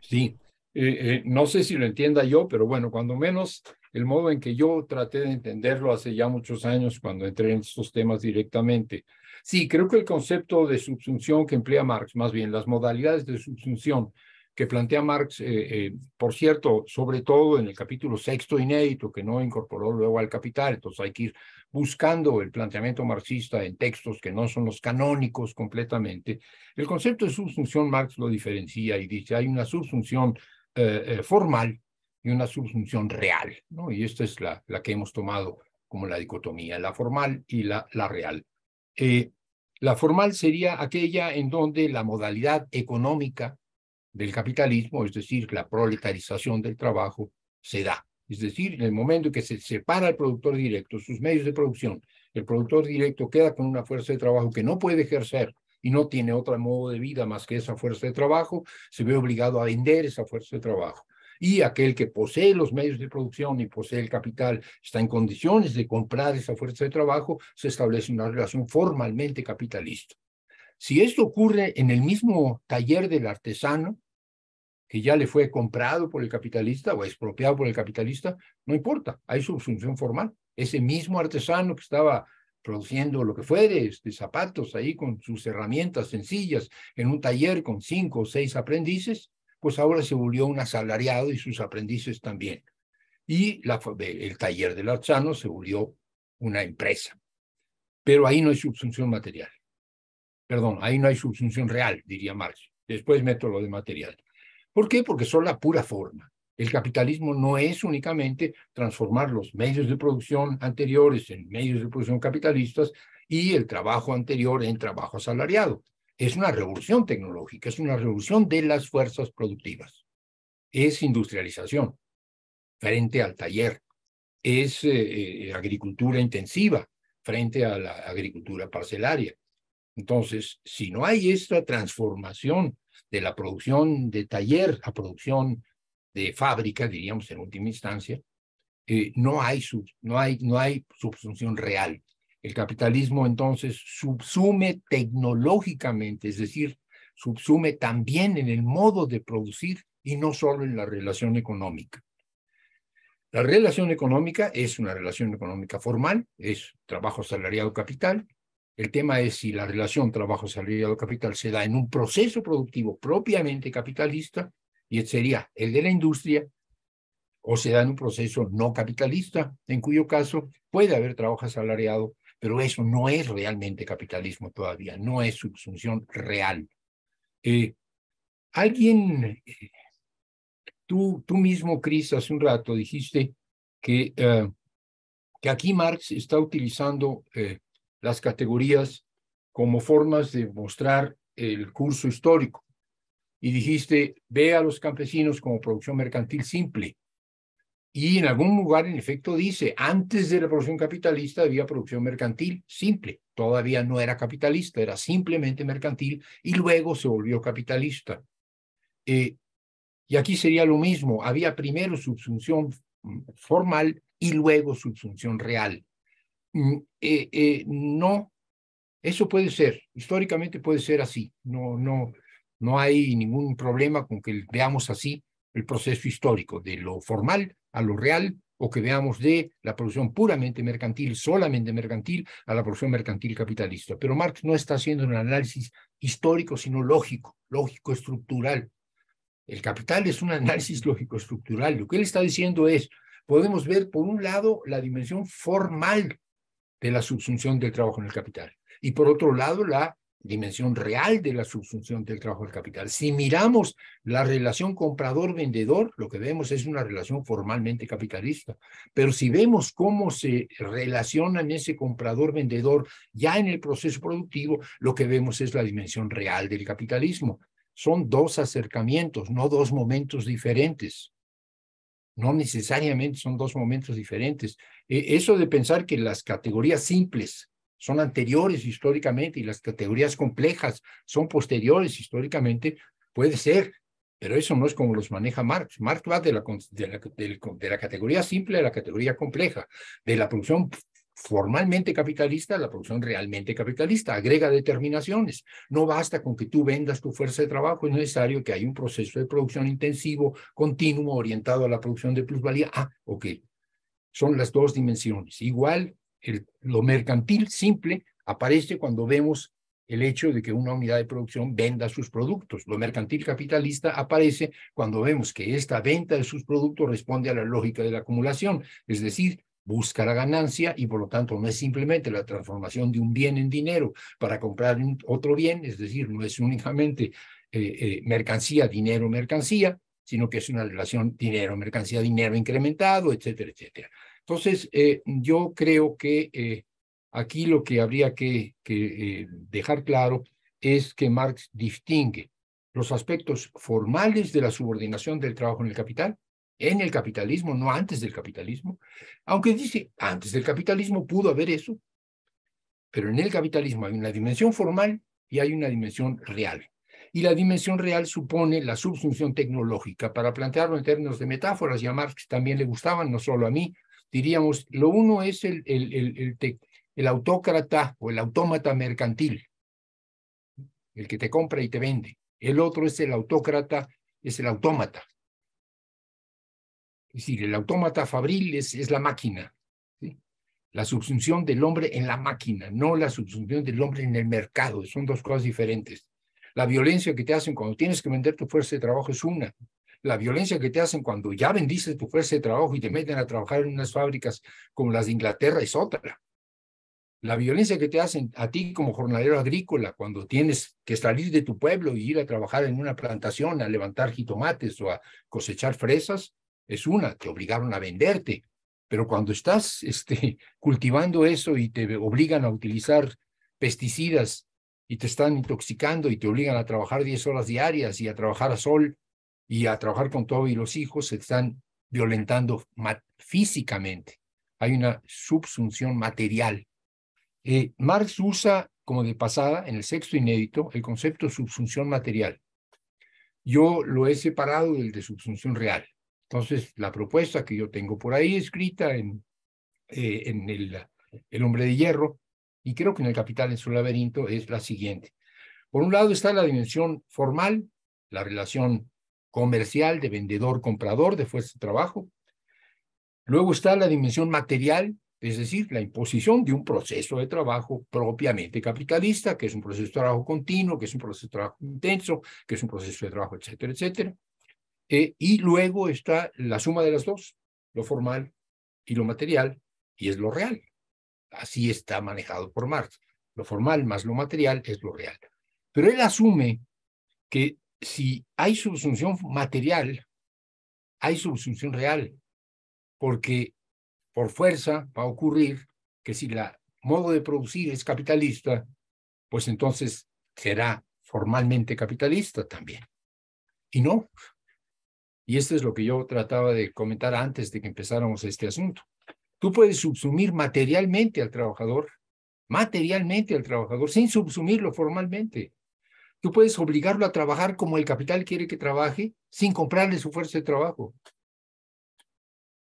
Sí, eh, no sé si lo entienda yo, pero bueno, cuando menos el modo en que yo traté de entenderlo hace ya muchos años cuando entré en estos temas directamente Sí, creo que el concepto de subsunción que emplea Marx, más bien las modalidades de subsunción que plantea Marx, eh, eh, por cierto, sobre todo en el capítulo sexto inédito, que no incorporó luego al Capital, entonces hay que ir buscando el planteamiento marxista en textos que no son los canónicos completamente. El concepto de subsunción Marx lo diferencia y dice, hay una subsunción eh, formal y una subsunción real, ¿no? Y esta es la, que hemos tomado como la dicotomía, la formal y la, la real. La formal sería aquella en donde la modalidad económica del capitalismo, es decir, la proletarización del trabajo, se da. Es decir, en el momento en que se separa el productor directo, sus medios de producción, el productor directo queda con una fuerza de trabajo que no puede ejercer y no tiene otro modo de vida más que esa fuerza de trabajo, se ve obligado a vender esa fuerza de trabajo y aquel que posee los medios de producción y posee el capital está en condiciones de comprar esa fuerza de trabajo, se establece una relación formalmente capitalista. Si esto ocurre en el mismo taller del artesano, que ya le fue comprado por el capitalista o expropiado por el capitalista, no importa, hay subsunción formal. Ese mismo artesano que estaba produciendo lo que fuere, este, zapatos ahí con sus herramientas sencillas en un taller con cinco o seis aprendices, pues ahora se volvió un asalariado y sus aprendices también. Y el taller de Larchano se volvió una empresa. Pero ahí no hay subsunción material. Perdón, ahí no hay subsunción real, diría Marx. Después meto lo de material. ¿Por qué? Porque son la pura forma. El capitalismo no es únicamente transformar los medios de producción anteriores en medios de producción capitalistas y el trabajo anterior en trabajo asalariado es una revolución tecnológica, es una revolución de las fuerzas productivas, es industrialización frente al taller, es eh, eh, agricultura intensiva frente a la agricultura parcelaria. Entonces, si no hay esta transformación de la producción de taller a producción de fábrica, diríamos en última instancia, eh, no, hay sub, no, hay, no hay subsunción real el capitalismo entonces subsume tecnológicamente, es decir, subsume también en el modo de producir y no solo en la relación económica. La relación económica es una relación económica formal, es trabajo asalariado capital. El tema es si la relación trabajo salariado capital se da en un proceso productivo propiamente capitalista, y este sería el de la industria, o se da en un proceso no capitalista, en cuyo caso puede haber trabajo asalariado pero eso no es realmente capitalismo todavía, no es subsunción real. Eh, alguien, eh, tú, tú mismo, Chris, hace un rato dijiste que, eh, que aquí Marx está utilizando las categorías como formas de mostrar el curso histórico. Y dijiste, ve a los campesinos como producción mercantil simple. Y en algún lugar, en efecto, dice, antes de la producción capitalista había producción mercantil simple, todavía no era capitalista, era simplemente mercantil y luego se volvió capitalista. Eh, y aquí sería lo mismo, había primero subsunción formal y luego subsunción real. Mm, eh, eh, no, eso puede ser, históricamente puede ser así, no, no, no hay ningún problema con que veamos así, el proceso histórico, de lo formal a lo real, o que veamos de la producción puramente mercantil, solamente mercantil, a la producción mercantil capitalista. Pero Marx no está haciendo un análisis histórico, sino lógico, lógico estructural. El capital es un análisis lógico estructural. Lo que él está diciendo es, podemos ver por un lado la dimensión formal de la subsunción del trabajo en el capital y por otro lado la dimensión real de la subsunción del trabajo del capital. Si miramos la relación comprador-vendedor, lo que vemos es una relación formalmente capitalista, pero si vemos cómo se relacionan ese comprador-vendedor ya en el proceso productivo, lo que vemos es la dimensión real del capitalismo. Son dos acercamientos, no dos momentos diferentes. No necesariamente son dos momentos diferentes. E, eso de pensar que las categorías simples son anteriores históricamente y las categorías complejas son posteriores históricamente, puede ser, pero eso no es como los maneja Marx. Marx va de la, de la, categoría simple a la categoría compleja, de la producción formalmente capitalista a la producción realmente capitalista, agrega determinaciones. No basta con que tú vendas tu fuerza de trabajo, es necesario que haya un proceso de producción intensivo, continuo, orientado a la producción de plusvalía. Ah, ok. Son las dos dimensiones. Igual lo mercantil simple aparece cuando vemos el hecho de que una unidad de producción venda sus productos. Lo mercantil capitalista aparece cuando vemos que esta venta de sus productos responde a la lógica de la acumulación, es decir, busca la ganancia y por lo tanto no es simplemente la transformación de un bien en dinero para comprar otro bien, es decir, no es únicamente eh, eh, mercancía, dinero, mercancía, sino que es una relación dinero, mercancía, dinero incrementado, etcétera, etcétera. Entonces, eh, yo creo que eh, aquí lo que habría que, eh, dejar claro es que Marx distingue los aspectos formales de la subordinación del trabajo en el capital, en el capitalismo, no antes del capitalismo, aunque dice, antes del capitalismo pudo haber eso, pero en el capitalismo hay una dimensión formal y hay una dimensión real. Y la dimensión real supone la subsunción tecnológica. Para plantearlo en términos de metáforas, y a Marx también le gustaban, no solo a mí, diríamos, lo uno es el, el, el, autócrata o el autómata mercantil, el que te compra y te vende. El otro es el autócrata, es el autómata. Es decir, el autómata fabril es, la máquina. La subsunción del hombre en la máquina, no la subsunción del hombre en el mercado. Son dos cosas diferentes. La violencia que te hacen cuando tienes que vender tu fuerza de trabajo es una la violencia que te hacen cuando ya vendiste tu fuerza de trabajo y te meten a trabajar en unas fábricas como las de Inglaterra es otra. La violencia que te hacen a ti como jornalero agrícola cuando tienes que salir de tu pueblo y ir a trabajar en una plantación, a levantar jitomates o a cosechar fresas, es una, te obligaron a venderte. Pero cuando estás este, cultivando eso y te obligan a utilizar pesticidas y te están intoxicando y te obligan a trabajar 10 horas diarias y a trabajar a sol y a trabajar con todo y los hijos se están violentando físicamente. Hay una subsunción material. Eh, Marx usa, como de pasada, en el sexto inédito, el concepto de subsunción material. Yo lo he separado del de subsunción real. Entonces, la propuesta que yo tengo por ahí, escrita en, eh, en el, el Hombre de Hierro, y creo que en el Capital en su laberinto, es la siguiente. Por un lado está la dimensión formal, la relación comercial, de vendedor-comprador de fuerza de trabajo. Luego está la dimensión material, es decir, la imposición de un proceso de trabajo propiamente capitalista, que es un proceso de trabajo continuo, que es un proceso de trabajo intenso, que es un proceso de trabajo, etcétera, etcétera. Eh, y luego está la suma de las dos, lo formal y lo material, y es lo real. Así está manejado por Marx. Lo formal más lo material es lo real. Pero él asume que si hay subsunción material, hay subsunción real, porque por fuerza va a ocurrir que si la modo de producir es capitalista, pues entonces será formalmente capitalista también. Y no. Y esto es lo que yo trataba de comentar antes de que empezáramos este asunto. Tú puedes subsumir materialmente al trabajador, materialmente al trabajador, sin subsumirlo formalmente. Tú puedes obligarlo a trabajar como el capital quiere que trabaje sin comprarle su fuerza de trabajo.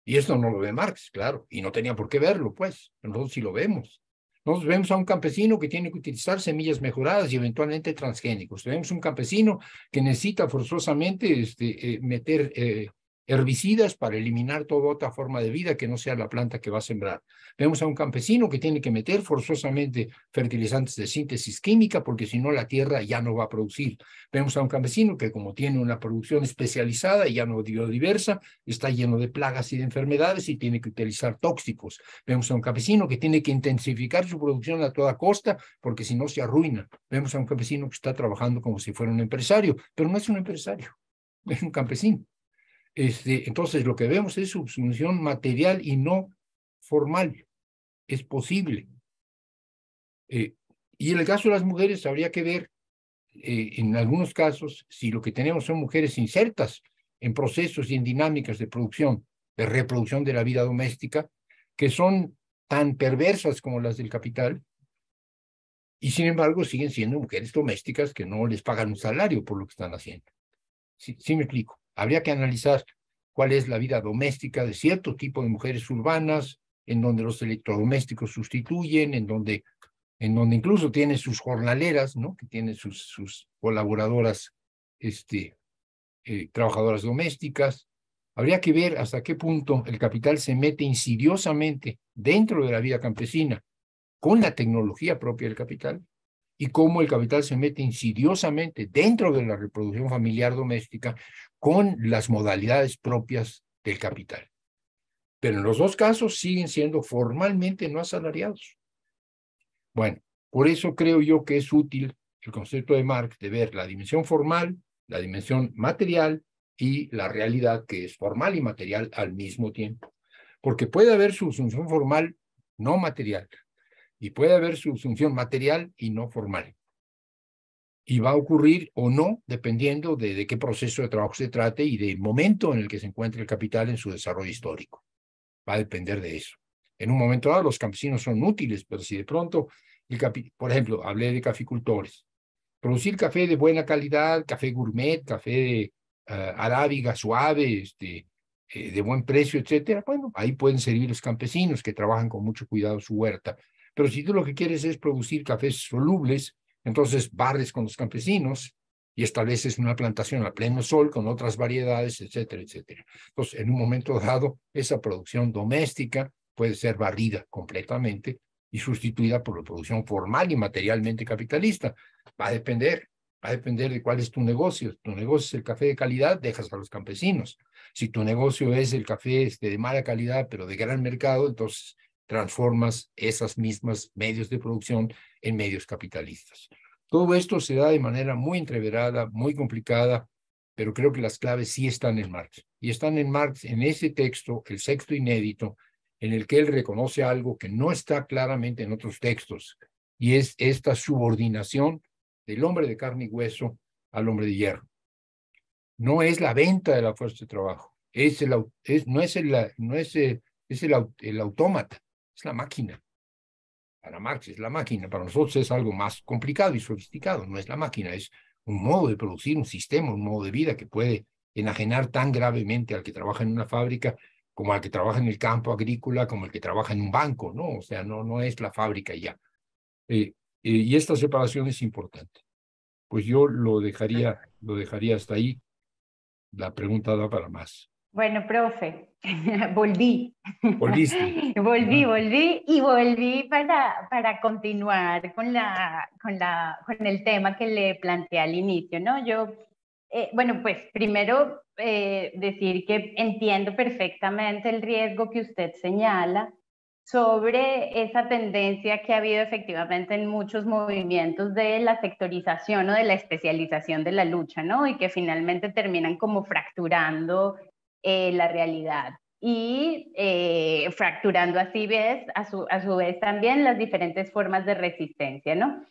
Y esto no lo ve Marx, claro, y no tenía por qué verlo, pues. Nosotros sí lo vemos. Nosotros vemos a un campesino que tiene que utilizar semillas mejoradas y eventualmente transgénicos. Tenemos un campesino que necesita forzosamente este, eh, meter eh, herbicidas para eliminar toda otra forma de vida que no sea la planta que va a sembrar. Vemos a un campesino que tiene que meter forzosamente fertilizantes de síntesis química porque si no la tierra ya no va a producir. Vemos a un campesino que como tiene una producción especializada y ya no biodiversa, está lleno de plagas y de enfermedades y tiene que utilizar tóxicos. Vemos a un campesino que tiene que intensificar su producción a toda costa porque si no se arruina. Vemos a un campesino que está trabajando como si fuera un empresario, pero no es un empresario, es un campesino este, entonces, lo que vemos es subsunción material y no formal. Es posible. Eh, y en el caso de las mujeres, habría que ver, eh, en algunos casos, si lo que tenemos son mujeres insertas en procesos y en dinámicas de producción, de reproducción de la vida doméstica, que son tan perversas como las del capital, y sin embargo siguen siendo mujeres domésticas que no les pagan un salario por lo que están haciendo. sí me explico. Habría que analizar cuál es la vida doméstica de cierto tipo de mujeres urbanas, en donde los electrodomésticos sustituyen, en donde, en donde incluso tienen sus jornaleras, ¿no? que tienen sus, sus colaboradoras, este, eh, trabajadoras domésticas. Habría que ver hasta qué punto el capital se mete insidiosamente dentro de la vida campesina con la tecnología propia del capital y cómo el capital se mete insidiosamente dentro de la reproducción familiar doméstica con las modalidades propias del capital. Pero en los dos casos siguen siendo formalmente no asalariados. Bueno, por eso creo yo que es útil el concepto de Marx de ver la dimensión formal, la dimensión material y la realidad que es formal y material al mismo tiempo. Porque puede haber su función formal no material, y puede haber su función material y no formal. Y va a ocurrir o no, dependiendo de, qué proceso de trabajo se trate y de momento en el que se encuentre el capital en su desarrollo histórico. Va a depender de eso. En un momento dado, los campesinos son útiles, pero si de pronto, por ejemplo, hablé de caficultores. Producir café de buena calidad, café gourmet, café eh, arábiga suave, este, eh, de buen precio, etcétera. Bueno, ahí pueden servir los campesinos que trabajan con mucho cuidado su huerta pero si tú lo que quieres es producir cafés solubles, entonces barres con los campesinos y estableces una plantación a pleno sol con otras variedades, etcétera, etcétera. Entonces, en un momento dado, esa producción doméstica puede ser barrida completamente y sustituida por la producción formal y materialmente capitalista. Va a depender, va a depender de cuál es tu negocio. tu negocio es el café de calidad, dejas a los campesinos. Si tu negocio es el café este, de mala calidad, pero de gran mercado, entonces transformas esas mismas medios de producción en medios capitalistas. Todo esto se da de manera muy entreverada, muy complicada, pero creo que las claves sí están en Marx. Y están en Marx en ese texto, el sexto inédito, en el que él reconoce algo que no está claramente en otros textos, y es esta subordinación del hombre de carne y hueso al hombre de hierro. No es la venta de la fuerza de trabajo, es el, no es, no el autómata, es la máquina. Para Marx es la máquina, para nosotros es algo más complicado y sofisticado, no es la máquina, es un modo de producir, un sistema, un modo de vida que puede enajenar tan gravemente al que trabaja en una fábrica como al que trabaja en el campo agrícola, como el que trabaja en un banco, ¿no? O sea, no, no es la fábrica ya. Eh, eh, y esta separación es importante. Pues yo lo dejaría, lo dejaría hasta ahí. La pregunta da para más. Bueno, profe, volví. volví, ah. volví y volví para, para continuar con, la, con, la, con el tema que le planteé al inicio, ¿no? Yo, eh, bueno, pues primero eh, decir que entiendo perfectamente el riesgo que usted señala sobre esa tendencia que ha habido efectivamente en muchos movimientos de la sectorización o de la especialización de la lucha, ¿no? Y que finalmente terminan como fracturando eh, la realidad y eh, fracturando así a su, a su vez también las diferentes formas de resistencia, ¿no?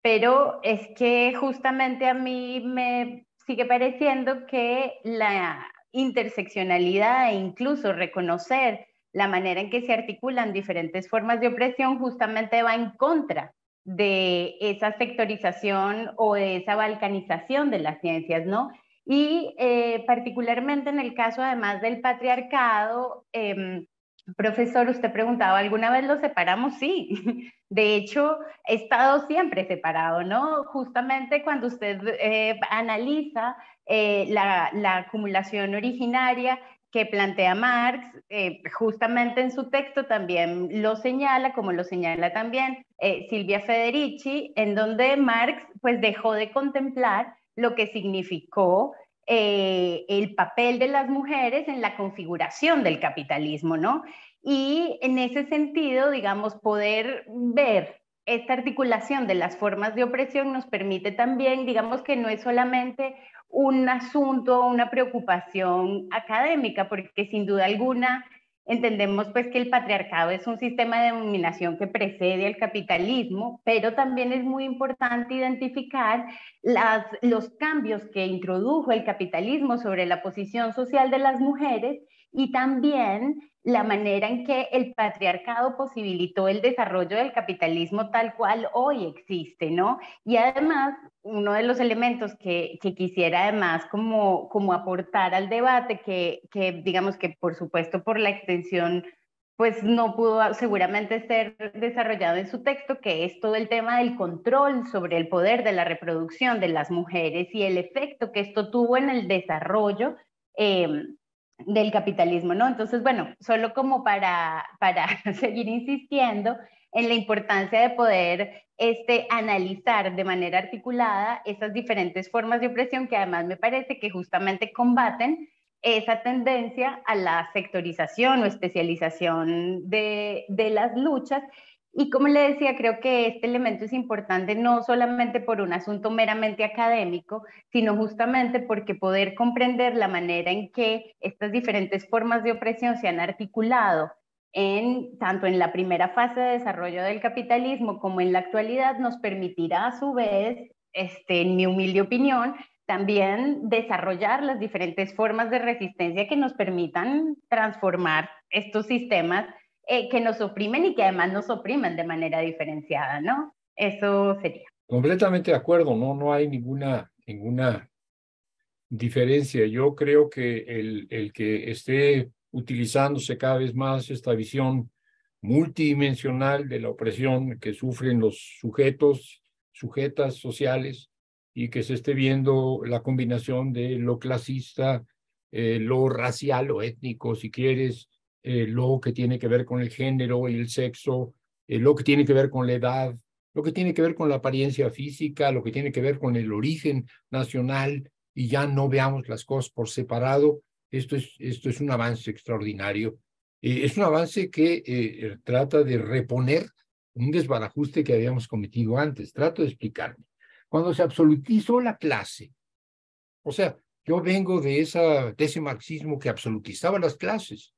Pero es que justamente a mí me sigue pareciendo que la interseccionalidad e incluso reconocer la manera en que se articulan diferentes formas de opresión justamente va en contra de esa sectorización o de esa balcanización de las ciencias, ¿no? Y eh, particularmente en el caso, además del patriarcado, em, profesor, usted preguntaba, ¿alguna vez lo separamos? Sí, de hecho, he estado siempre separado, ¿no? Justamente cuando usted eh, analiza eh, la, acumulación originaria, que plantea Marx, justamente en su texto también lo señala, como lo señala también Silvia Federici, en donde Marx pues dejó de contemplar lo que significó eh, el papel de las mujeres en la configuración del capitalismo, ¿no? Y en ese sentido, digamos, poder ver esta articulación de las formas de opresión nos permite también, digamos que no es solamente un asunto, una preocupación académica, porque sin duda alguna Entendemos pues que el patriarcado es un sistema de dominación que precede al capitalismo, pero también es muy importante identificar los cambios que introdujo el capitalismo sobre la posición social de las mujeres y también la manera en que el patriarcado posibilitó el desarrollo del capitalismo tal cual hoy existe, ¿no? Y además, uno de los elementos que, quisiera además como, como aportar al debate, que, digamos que por supuesto por la extensión pues no pudo seguramente ser desarrollado en su texto, que es todo el tema del control sobre el poder de la reproducción de las mujeres y el efecto que esto tuvo en el desarrollo eh, del capitalismo, ¿no? Entonces, bueno, solo como para, para seguir insistiendo en la importancia de poder este, analizar de manera articulada esas diferentes formas de opresión que además me parece que justamente combaten esa tendencia a la sectorización o especialización de, de las luchas y como le decía, creo que este elemento es importante no solamente por un asunto meramente académico, sino justamente porque poder comprender la manera en que estas diferentes formas de opresión se han articulado en, tanto en la primera fase de desarrollo del capitalismo como en la actualidad nos permitirá a su vez, este, en mi humilde opinión, también desarrollar las diferentes formas de resistencia que nos permitan transformar estos sistemas eh, que nos oprimen y que además nos oprimen de manera diferenciada, ¿no? Eso sería. Completamente de acuerdo, no, no hay ninguna, ninguna diferencia. Yo creo que el, el que esté utilizándose cada vez más esta visión multidimensional de la opresión que sufren los sujetos, sujetas sociales, y que se esté viendo la combinación de lo clasista, eh, lo racial o étnico, si quieres, eh, lo que tiene que ver con el género y el sexo, eh, lo que tiene que ver con la edad, lo que tiene que ver con la apariencia física, lo que tiene que ver con el origen nacional y ya no veamos las cosas por separado. Esto es, esto es un avance extraordinario. Eh, es un avance que trata de reponer un desbarajuste que habíamos cometido antes. Trato de explicarme. Cuando se absolutizó la clase, o sea, yo vengo de ese marxismo que absolutizaba las clases.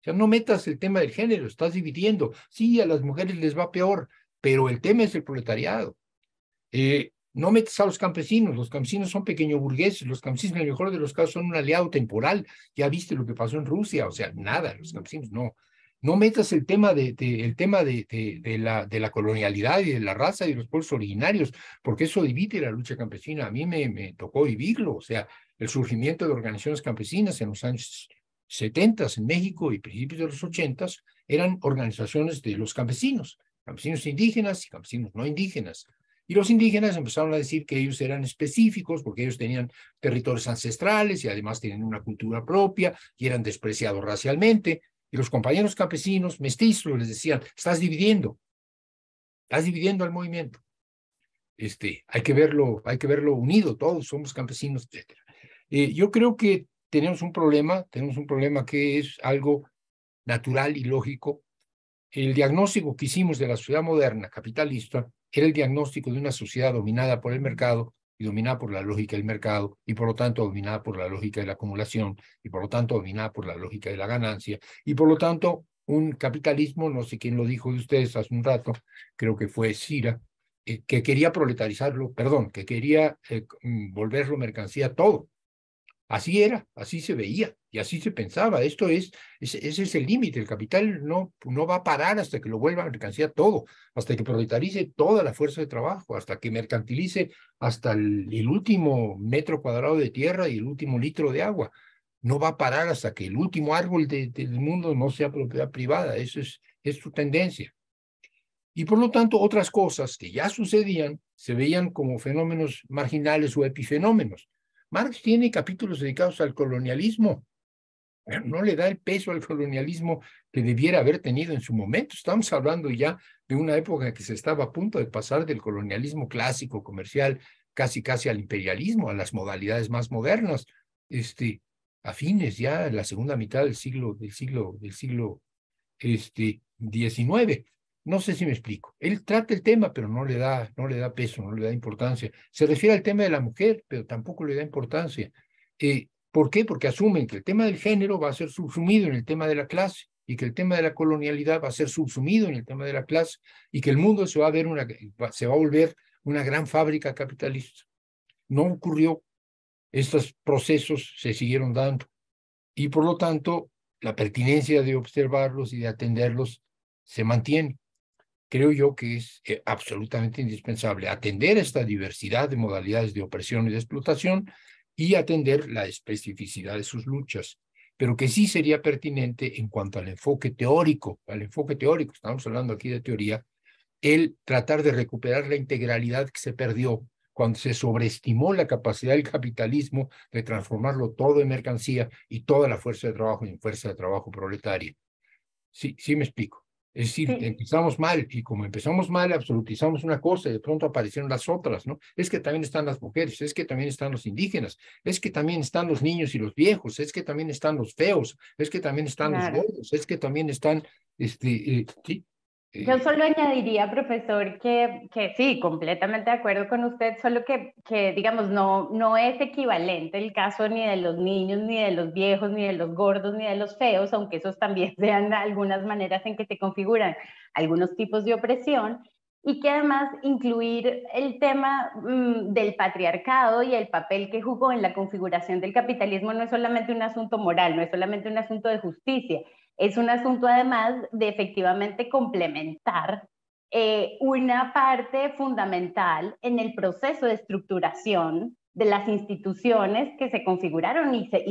O sea, no metas el tema del género, estás dividiendo. Sí, a las mujeres les va peor, pero el tema es el proletariado. Eh, no metas a los campesinos, los campesinos son pequeño burgueses, los campesinos en el mejor de los casos son un aliado temporal. Ya viste lo que pasó en Rusia, o sea, nada, los campesinos no. No metas el tema, de, el tema de, de, la, de la colonialidad y de la raza y de los pueblos originarios, porque eso divide la lucha campesina. A mí me, me tocó vivirlo, o sea, el surgimiento de organizaciones campesinas en los años 70 en México y principios de los 80 eran organizaciones de los campesinos, campesinos indígenas y campesinos no indígenas. Y los indígenas empezaron a decir que ellos eran específicos porque ellos tenían territorios ancestrales y además tenían una cultura propia y eran despreciados racialmente. Y los compañeros campesinos mestizos les decían, estás dividiendo, estás dividiendo al movimiento. Este, hay que verlo, hay que verlo unido, todos somos campesinos, etc. Eh, yo creo que tenemos un problema, tenemos un problema que es algo natural y lógico. El diagnóstico que hicimos de la sociedad moderna capitalista era el diagnóstico de una sociedad dominada por el mercado y dominada por la lógica del mercado y por lo tanto dominada por la lógica de la acumulación y por lo tanto dominada por la lógica de la ganancia y por lo tanto un capitalismo, no sé quién lo dijo de ustedes hace un rato, creo que fue Sira, eh, que quería proletarizarlo, perdón, que quería eh, mm, volverlo mercancía todo Así era, así se veía y así se pensaba. Esto es, ese, es el límite. El capital no, no va a parar hasta que lo vuelva a mercancía todo, hasta que proletarice toda la fuerza de trabajo, hasta que mercantilice hasta el, último metro cuadrado de tierra y el último litro de agua. No va a parar hasta que el último árbol del mundo no sea propiedad privada. Eso es, es su tendencia. Y por lo tanto, otras cosas que ya sucedían se veían como fenómenos marginales o epifenómenos Marx tiene capítulos dedicados al colonialismo, pero no le da el peso al colonialismo que debiera haber tenido en su momento. Estamos hablando ya de una época que se estaba a punto de pasar del colonialismo clásico, comercial, casi casi al imperialismo, a las modalidades más modernas, este, a fines ya de la segunda mitad del siglo, del siglo, del siglo este, XIX. No sé si me explico. Él trata el tema, pero no le da, no le da peso, no le da importancia. Se refiere al tema de la mujer, pero tampoco le da importancia. Eh, ¿Por qué? Porque asumen que el tema del género va a ser subsumido en el tema de la clase y que el tema de la colonialidad va a ser subsumido en el tema de la clase y que el mundo se va a, ver una, se va a volver una gran fábrica capitalista. No ocurrió. Estos procesos se siguieron dando y por lo tanto la pertinencia de observarlos y de atenderlos se mantiene creo yo que es eh, absolutamente indispensable atender esta diversidad de modalidades de opresión y de explotación y atender la especificidad de sus luchas, pero que sí sería pertinente en cuanto al enfoque teórico, al enfoque teórico, estamos hablando aquí de teoría, el tratar de recuperar la integralidad que se perdió cuando se sobreestimó la capacidad del capitalismo de transformarlo todo en mercancía y toda la fuerza de trabajo en fuerza de trabajo proletaria. Sí, sí me explico. Es decir, empezamos mal y como empezamos mal, absolutizamos una cosa y de pronto aparecieron las otras, ¿no? Es que también están las mujeres, es que también están los indígenas, es que también están los niños y los viejos, es que también están los feos, es que también están los gordos, es que también están, este, eh, yo solo añadiría, profesor, que, sí, completamente de acuerdo con usted, solo que, que, digamos, no, no es equivalente el caso ni de los niños, ni de los viejos, ni de los gordos, ni de los feos, aunque esos también sean algunas maneras en que se configuran algunos tipos de opresión, y que además incluir el tema mm, del patriarcado y el papel que jugó en la configuración del capitalismo no es solamente un asunto moral, no es solamente un asunto de justicia, es un asunto además de efectivamente complementar eh, una parte fundamental en el proceso de estructuración de las instituciones que se configuraron y, que,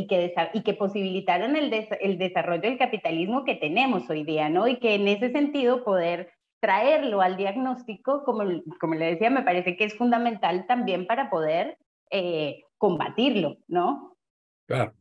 y que, posibilitaron el, desarrollo del capitalismo que tenemos hoy día, ¿no? Y que en ese sentido poder traerlo al diagnóstico, como, como le decía, me parece que es fundamental también para poder eh, combatirlo, ¿no? Claro.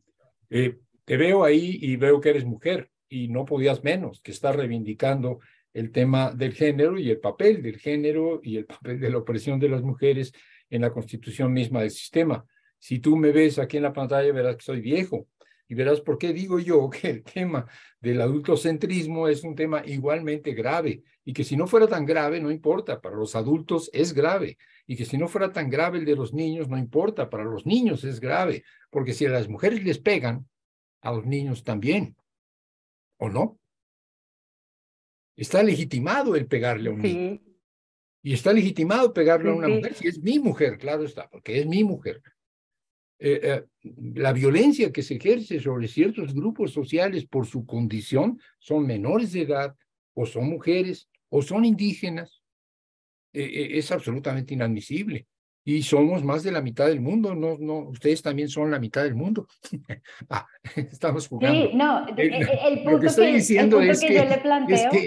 Eh, te veo ahí y veo que eres mujer y no podías menos, que estar reivindicando el tema del género y el papel del género y el papel de la opresión de las mujeres en la constitución misma del sistema. Si tú me ves aquí en la pantalla, verás que soy viejo y verás por qué digo yo que el tema del adultocentrismo es un tema igualmente grave y que si no fuera tan grave, no importa, para los adultos es grave y que si no fuera tan grave el de los niños, no importa, para los niños es grave, porque si a las mujeres les pegan, a los niños también. ¿O no? Está legitimado el pegarle a un Y está legitimado pegarle a una mujer, si es mi mujer, claro está, porque es mi mujer. Eh, eh, la violencia que se ejerce sobre ciertos grupos sociales por su condición son menores de edad, o son mujeres, o son indígenas, eh, es absolutamente inadmisible y somos más de la mitad del mundo, no, no, ustedes también son la mitad del mundo. Ah, estamos jugando. Sí, no, eh, Lo que estoy diciendo es que,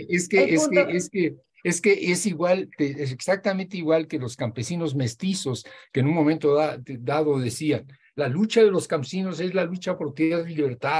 es que es igual, es exactamente igual que los campesinos mestizos que en un momento dado decían, la lucha de los campesinos es la lucha por tierras y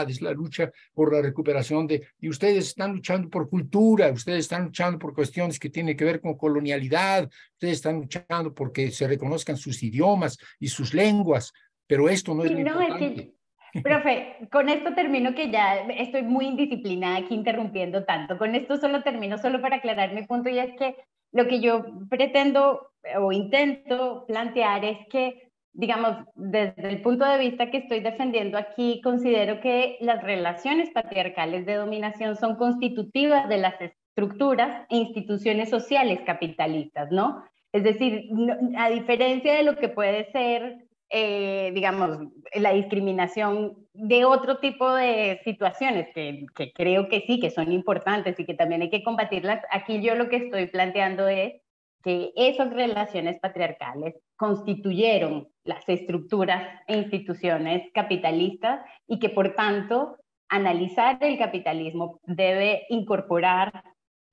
es la lucha por la recuperación de... Y ustedes están luchando por cultura, ustedes están luchando por cuestiones que tienen que ver con colonialidad, ustedes están luchando porque se reconozcan sus idiomas y sus lenguas, pero esto no es... importante. Profe, con esto termino que ya estoy muy indisciplinada aquí interrumpiendo tanto. Con esto solo termino, solo para aclarar mi punto, y es que lo que yo pretendo o intento plantear es que digamos, desde el punto de vista que estoy defendiendo aquí, considero que las relaciones patriarcales de dominación son constitutivas de las estructuras e instituciones sociales capitalistas, ¿no? Es decir, a diferencia de lo que puede ser, eh, digamos, la discriminación de otro tipo de situaciones que, que creo que sí, que son importantes y que también hay que combatirlas, aquí yo lo que estoy planteando es que esas relaciones patriarcales constituyeron las estructuras e instituciones capitalistas y que por tanto analizar el capitalismo debe incorporar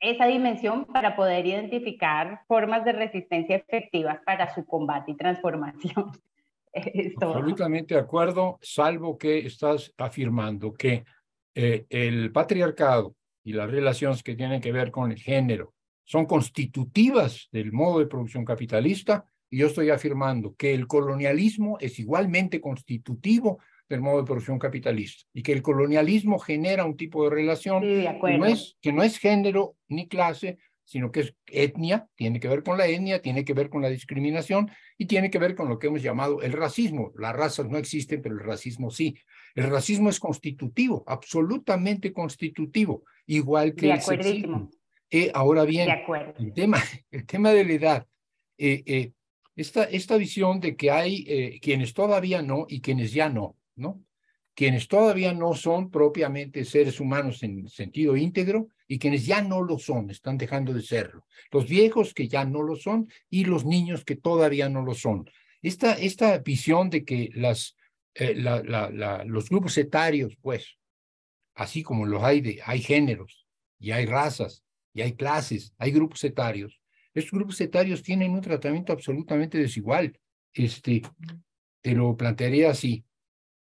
esa dimensión para poder identificar formas de resistencia efectivas para su combate y transformación. Absolutamente de acuerdo, salvo que estás afirmando que eh, el patriarcado y las relaciones que tienen que ver con el género son constitutivas del modo de producción capitalista y yo estoy afirmando que el colonialismo es igualmente constitutivo del modo de producción capitalista y que el colonialismo genera un tipo de relación que, no es, que no es género ni clase, sino que es etnia, tiene que ver con la etnia, tiene que ver con la discriminación y tiene que ver con lo que hemos llamado el racismo. Las razas no existen, pero el racismo sí. El racismo es constitutivo, absolutamente constitutivo, igual que el eh, ahora bien, el, tema, el tema de la edad, eh, eh, esta, esta visión de que hay quienes todavía no y quienes ya no, ¿no? Quienes todavía no son propiamente seres humanos en sentido íntegro y quienes ya no lo son, están dejando de serlo. Los viejos que ya no lo son y los niños que todavía no lo son. Esta, esta visión de que las, los grupos etarios, pues, así como los hay de, hay géneros y hay razas y hay clases, hay grupos etarios. Estos grupos etarios tienen un tratamiento absolutamente desigual. Este, te lo plantearía así.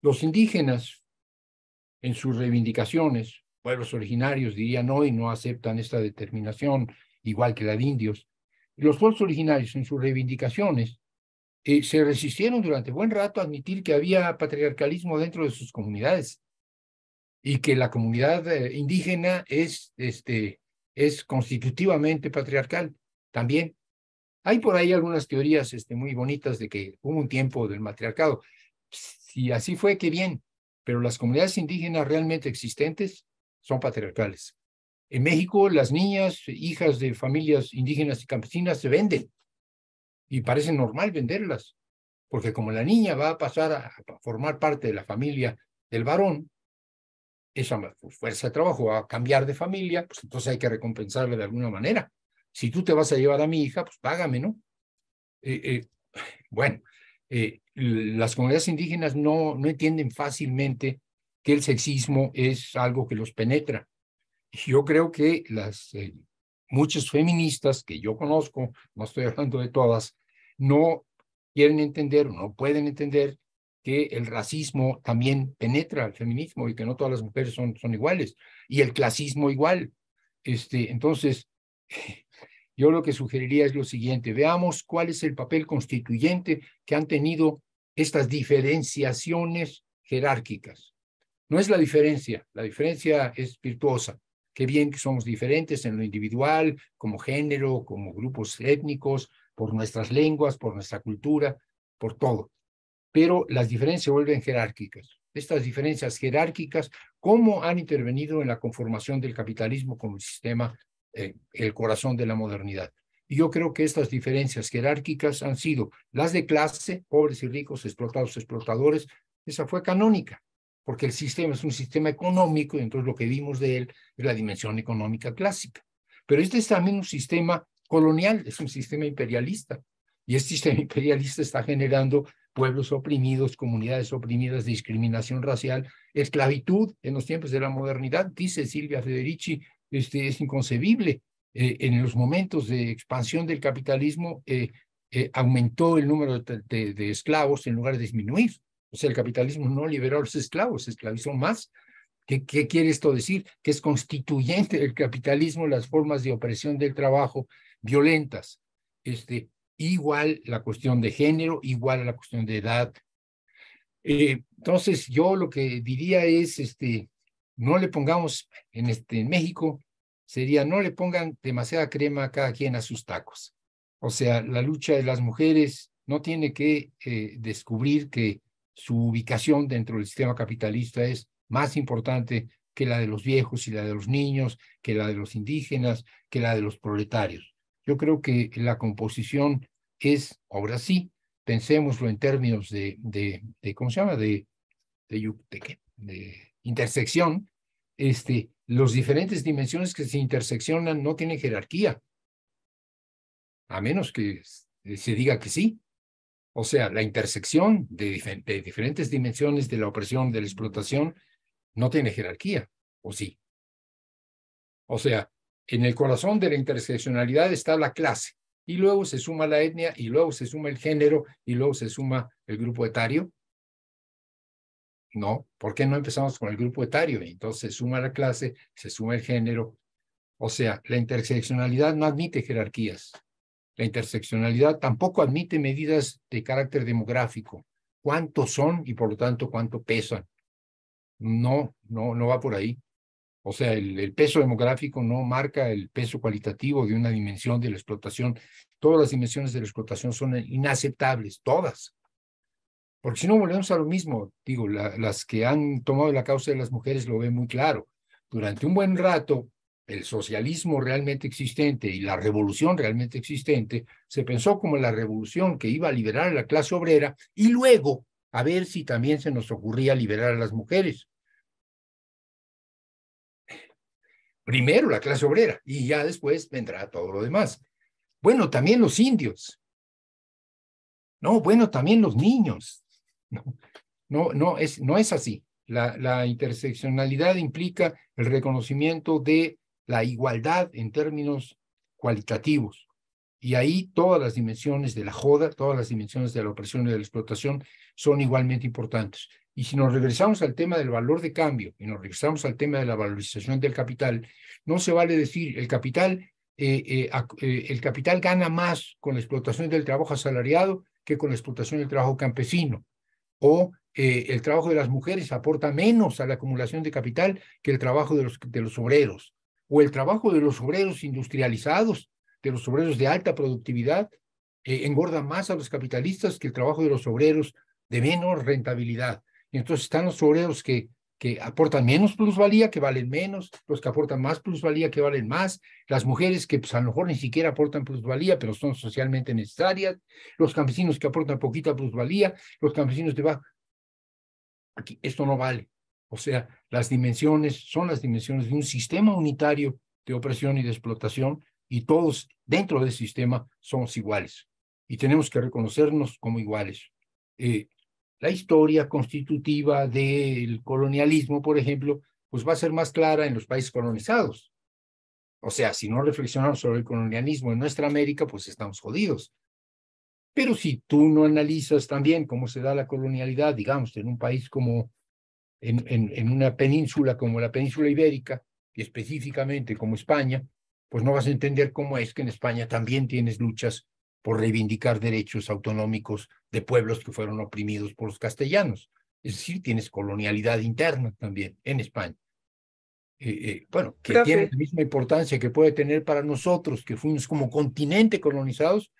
Los indígenas, en sus reivindicaciones, pueblos originarios dirían hoy no aceptan esta determinación, igual que la de indios. Los pueblos originarios, en sus reivindicaciones, eh, se resistieron durante buen rato a admitir que había patriarcalismo dentro de sus comunidades y que la comunidad eh, indígena es este, es constitutivamente patriarcal también. Hay por ahí algunas teorías este, muy bonitas de que hubo un tiempo del matriarcado. Si así fue, qué bien, pero las comunidades indígenas realmente existentes son patriarcales. En México, las niñas, hijas de familias indígenas y campesinas, se venden y parece normal venderlas, porque como la niña va a pasar a formar parte de la familia del varón, esa fuerza de trabajo a cambiar de familia, pues entonces hay que recompensarle de alguna manera. Si tú te vas a llevar a mi hija, pues págame, ¿no? Eh, eh, bueno, eh, las comunidades indígenas no, no entienden fácilmente que el sexismo es algo que los penetra. Yo creo que las muchas feministas que yo conozco, no estoy hablando de todas, no quieren entender, o no pueden entender que el racismo también penetra al feminismo y que no todas las mujeres son, son iguales, y el clasismo igual. Este, entonces, yo lo que sugeriría es lo siguiente, veamos cuál es el papel constituyente que han tenido estas diferenciaciones jerárquicas. No es la diferencia, la diferencia es virtuosa. Qué bien que somos diferentes en lo individual, como género, como grupos étnicos, por nuestras lenguas, por nuestra cultura, por todo pero las diferencias vuelven jerárquicas. Estas diferencias jerárquicas, ¿cómo han intervenido en la conformación del capitalismo como sistema, eh, el corazón de la modernidad? Y yo creo que estas diferencias jerárquicas han sido las de clase, pobres y ricos, explotados, explotadores. Esa fue canónica, porque el sistema es un sistema económico y entonces lo que vimos de él es la dimensión económica clásica. Pero este es también un sistema colonial, es un sistema imperialista. Y este sistema imperialista está generando pueblos oprimidos, comunidades oprimidas, discriminación racial, esclavitud en los tiempos de la modernidad, dice Silvia Federici, este, es inconcebible. Eh, en los momentos de expansión del capitalismo eh, eh, aumentó el número de, esclavos en lugar de disminuir. O sea, el capitalismo no liberó a los esclavos, esclavizó más. ¿Qué, quiere esto decir? Que es constituyente el capitalismo, las formas de opresión del trabajo violentas. Este, igual la cuestión de género, igual la cuestión de edad. Eh, entonces, yo lo que diría es, este, no le pongamos en, este, en México, sería no le pongan demasiada crema a cada quien a sus tacos. O sea, la lucha de las mujeres no tiene que eh, descubrir que su ubicación dentro del sistema capitalista es más importante que la de los viejos y la de los niños, que la de los indígenas, que la de los proletarios. Yo creo que la composición es, ahora sí, pensémoslo en términos de, ¿cómo se llama? De, de, intersección, este, los diferentes dimensiones que se interseccionan no tienen jerarquía, a menos que se diga que sí. O sea, la intersección de diferentes dimensiones de la opresión, de la explotación, no tiene jerarquía, ¿o sí? O sea, en el corazón de la interseccionalidad está la clase y luego se suma la etnia, y luego se suma el género, y luego se suma el grupo etario? No, ¿por qué no empezamos con el grupo etario? entonces se suma la clase, se suma el género. O sea, la interseccionalidad no admite jerarquías. La interseccionalidad tampoco admite medidas de carácter demográfico. ¿Cuántos son y por lo tanto cuánto pesan? No, no, no va por ahí. O sea, el, peso demográfico no marca el peso cualitativo de una dimensión de la explotación. Todas las dimensiones de la explotación son inaceptables, todas. Porque si no, volvemos a lo mismo. Digo, las que han tomado la causa de las mujeres lo ven muy claro. Durante un buen rato, el socialismo realmente existente y la revolución realmente existente se pensó como la revolución que iba a liberar a la clase obrera y luego a ver si también se nos ocurría liberar a las mujeres. Primero la clase obrera y ya después vendrá todo lo demás. Bueno, también los indios. No, bueno, también los niños. No, no, es, no es así. La, la interseccionalidad implica el reconocimiento de la igualdad en términos cualitativos. Y ahí todas las dimensiones de la joda, todas las dimensiones de la opresión y de la explotación son igualmente importantes. Y si nos regresamos al tema del valor de cambio y nos regresamos al tema de la valorización del capital, no se vale decir el capital, eh, eh, eh, el capital gana más con la explotación del trabajo asalariado que con la explotación del trabajo campesino. O el trabajo de las mujeres aporta menos a la acumulación de capital que el trabajo de los, de los obreros. O el trabajo de los obreros industrializados, de los obreros de alta productividad, engorda más a los capitalistas que el trabajo de los obreros de menor rentabilidad. Y entonces están los obreros que, que aportan menos plusvalía, que valen menos, los que aportan más plusvalía, que valen más, las mujeres que pues, a lo mejor ni siquiera aportan plusvalía, pero son socialmente necesarias, los campesinos que aportan poquita plusvalía, los campesinos de bajo. Aquí, esto no vale. O sea, las dimensiones son las dimensiones de un sistema unitario de opresión y de explotación y todos dentro del sistema somos iguales y tenemos que reconocernos como iguales. Eh, la historia constitutiva del colonialismo, por ejemplo, pues va a ser más clara en los países colonizados. O sea, si no reflexionamos sobre el colonialismo en nuestra América, pues estamos jodidos. Pero si tú no analizas también cómo se da la colonialidad, digamos, en un país como, en, una península como la península ibérica, y específicamente como España, pues no vas a entender cómo es que en España también tienes luchas por reivindicar derechos autonómicos de pueblos que fueron oprimidos por los castellanos. Es decir, tienes colonialidad interna también en España. Eh, eh, bueno, que tiene la misma importancia que puede tener para nosotros, que fuimos como continente colonizados,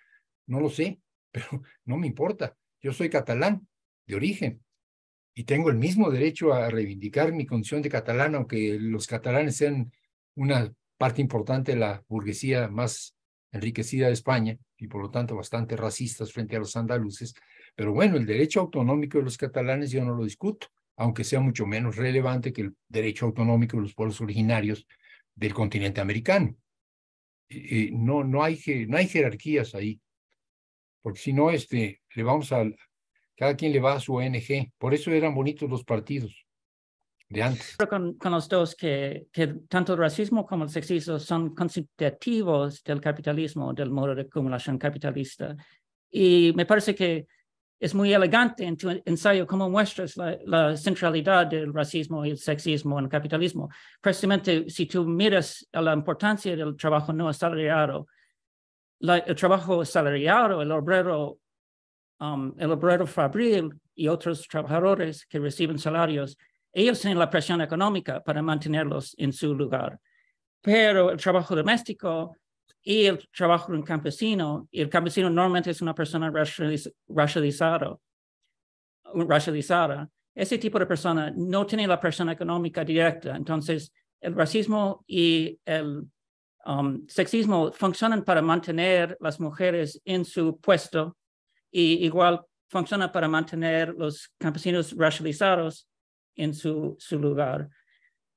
no lo sé, pero no me importa. Yo soy catalán de origen y tengo el mismo derecho a reivindicar mi condición de catalán, aunque los catalanes sean una parte importante de la burguesía más enriquecida de España y por lo tanto bastante racistas frente a los andaluces, pero bueno, el derecho autonómico de los catalanes yo no lo discuto, aunque sea mucho menos relevante que el derecho autonómico de los pueblos originarios del continente americano. Eh, eh, no, no, hay, no hay jerarquías ahí, porque si no, este, le vamos a, cada quien le va a su ONG, por eso eran bonitos los partidos con, los dos, que, que, tanto el racismo como el sexismo son constitutivos del capitalismo, del modo de acumulación capitalista. Y me parece que es muy elegante en tu ensayo cómo muestras la, centralidad del racismo y el sexismo en el capitalismo. Precisamente si tú miras a la importancia del trabajo no asalariado, el trabajo asalariado, el obrero, um, el obrero fabril y otros trabajadores que reciben salarios ellos tienen la presión económica para mantenerlos en su lugar, pero el trabajo doméstico y el trabajo de un campesino, y el campesino normalmente es una persona racializada, ese tipo de persona no tiene la presión económica directa, entonces el racismo y el um, sexismo funcionan para mantener las mujeres en su puesto y igual funciona para mantener los campesinos racializados en su, su lugar.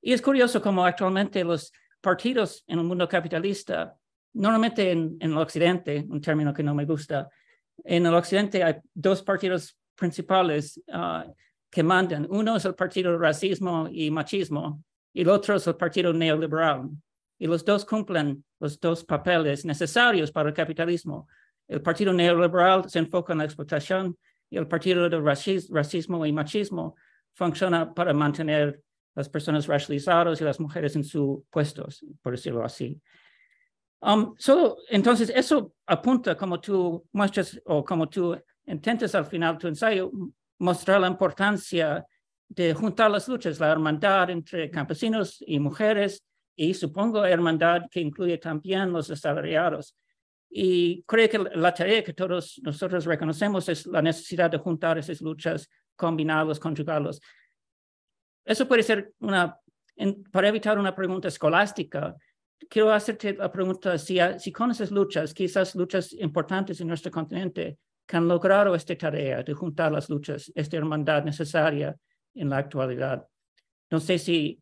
Y es curioso cómo actualmente los partidos en el mundo capitalista, normalmente en, el occidente, un término que no me gusta, en el occidente hay dos partidos principales ah, que mandan. Uno es el partido racismo y machismo y el otro es el partido neoliberal. Y los dos cumplen los dos papeles necesarios para el capitalismo. El partido neoliberal se enfoca en la explotación y el partido de racismo y machismo funciona para mantener las personas racializadas y las mujeres en sus puestos, por decirlo así. Um, entonces, eso apunta como tú muestras o como tú intentas al final tu ensayo mostrar la importancia de juntar las luchas, la hermandad entre campesinos y mujeres y supongo hermandad que incluye también los asalariados. Y creo que la tarea que todos nosotros reconocemos es la necesidad de juntar esas luchas combinarlos, conjugarlos. Eso puede ser una, para evitar una pregunta escolástica, quiero hacerte la pregunta si, si conoces luchas, quizás luchas importantes en nuestro continente, que han logrado esta tarea de juntar las luchas, esta hermandad necesaria en la actualidad. No sé si,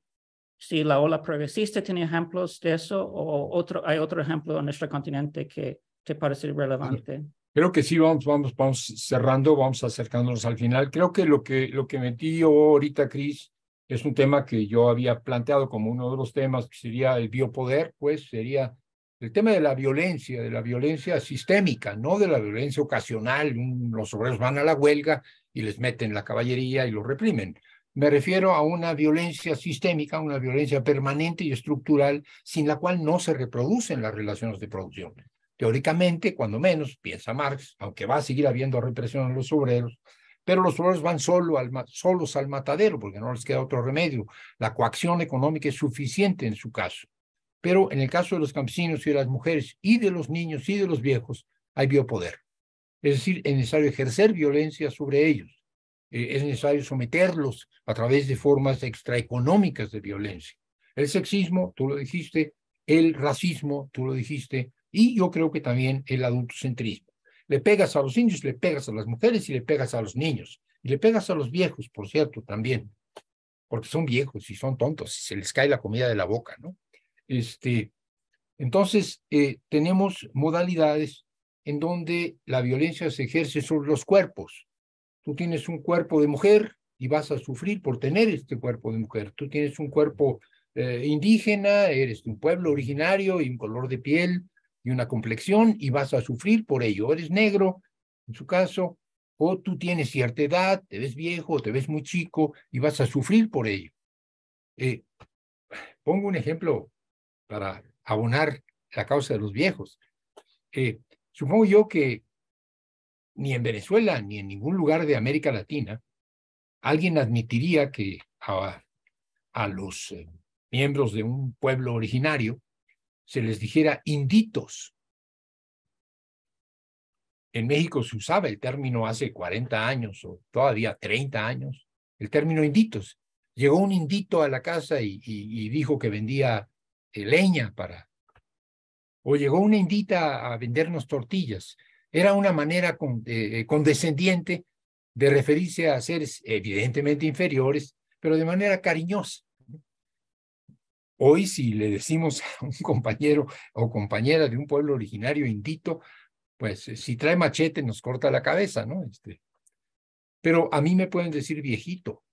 si la ola progresista tiene ejemplos de eso o otro, hay otro ejemplo en nuestro continente que te parece relevante. Creo que sí, vamos, vamos, vamos cerrando, vamos acercándonos al final. Creo que lo que, lo que metí ahorita, Cris, es un tema que yo había planteado como uno de los temas, que pues, sería el biopoder, pues sería el tema de la violencia, de la violencia sistémica, no de la violencia ocasional. los obreros van a la huelga y les meten la caballería y los reprimen. Me refiero a una violencia sistémica, una violencia permanente y estructural, sin la cual no se reproducen las relaciones de producción. Teóricamente, cuando menos, piensa Marx, aunque va a seguir habiendo represión a los obreros, pero los obreros van solo solos al matadero porque no les queda otro remedio. La coacción económica es suficiente en su caso. Pero en el caso de los campesinos y de las mujeres y de los niños y de los viejos, hay biopoder. Es decir, es necesario ejercer violencia sobre ellos. Eh, es necesario someterlos a través de formas extraeconómicas de violencia. El sexismo, tú lo dijiste, el racismo, tú lo dijiste, y yo creo que también el adultocentrismo. Le pegas a los indios, le pegas a las mujeres y le pegas a los niños. Y le pegas a los viejos, por cierto, también. Porque son viejos y son tontos y se les cae la comida de la boca, ¿no? Este, entonces, eh, tenemos modalidades en donde la violencia se ejerce sobre los cuerpos. Tú tienes un cuerpo de mujer y vas a sufrir por tener este cuerpo de mujer. Tú tienes un cuerpo eh, indígena, eres de un pueblo originario y un color de piel y una complexión y vas a sufrir por ello. Eres negro, en su caso, o tú tienes cierta edad, te ves viejo, te ves muy chico y vas a sufrir por ello. Eh, pongo un ejemplo para abonar la causa de los viejos. Eh, supongo yo que ni en Venezuela ni en ningún lugar de América Latina alguien admitiría que a, los eh, miembros de un pueblo originario se les dijera inditos. En México se usaba el término hace 40 años o todavía 30 años, el término inditos. Llegó un indito a la casa y, dijo que vendía eh, leña para... O llegó una indita a vendernos tortillas. Era una manera eh, eh, condescendiente de referirse a seres evidentemente inferiores, pero de manera cariñosa. Hoy si le decimos a un compañero o compañera de un pueblo originario indito, pues eh, si trae machete nos corta la cabeza, ¿no? Este, pero a mí me pueden decir viejito.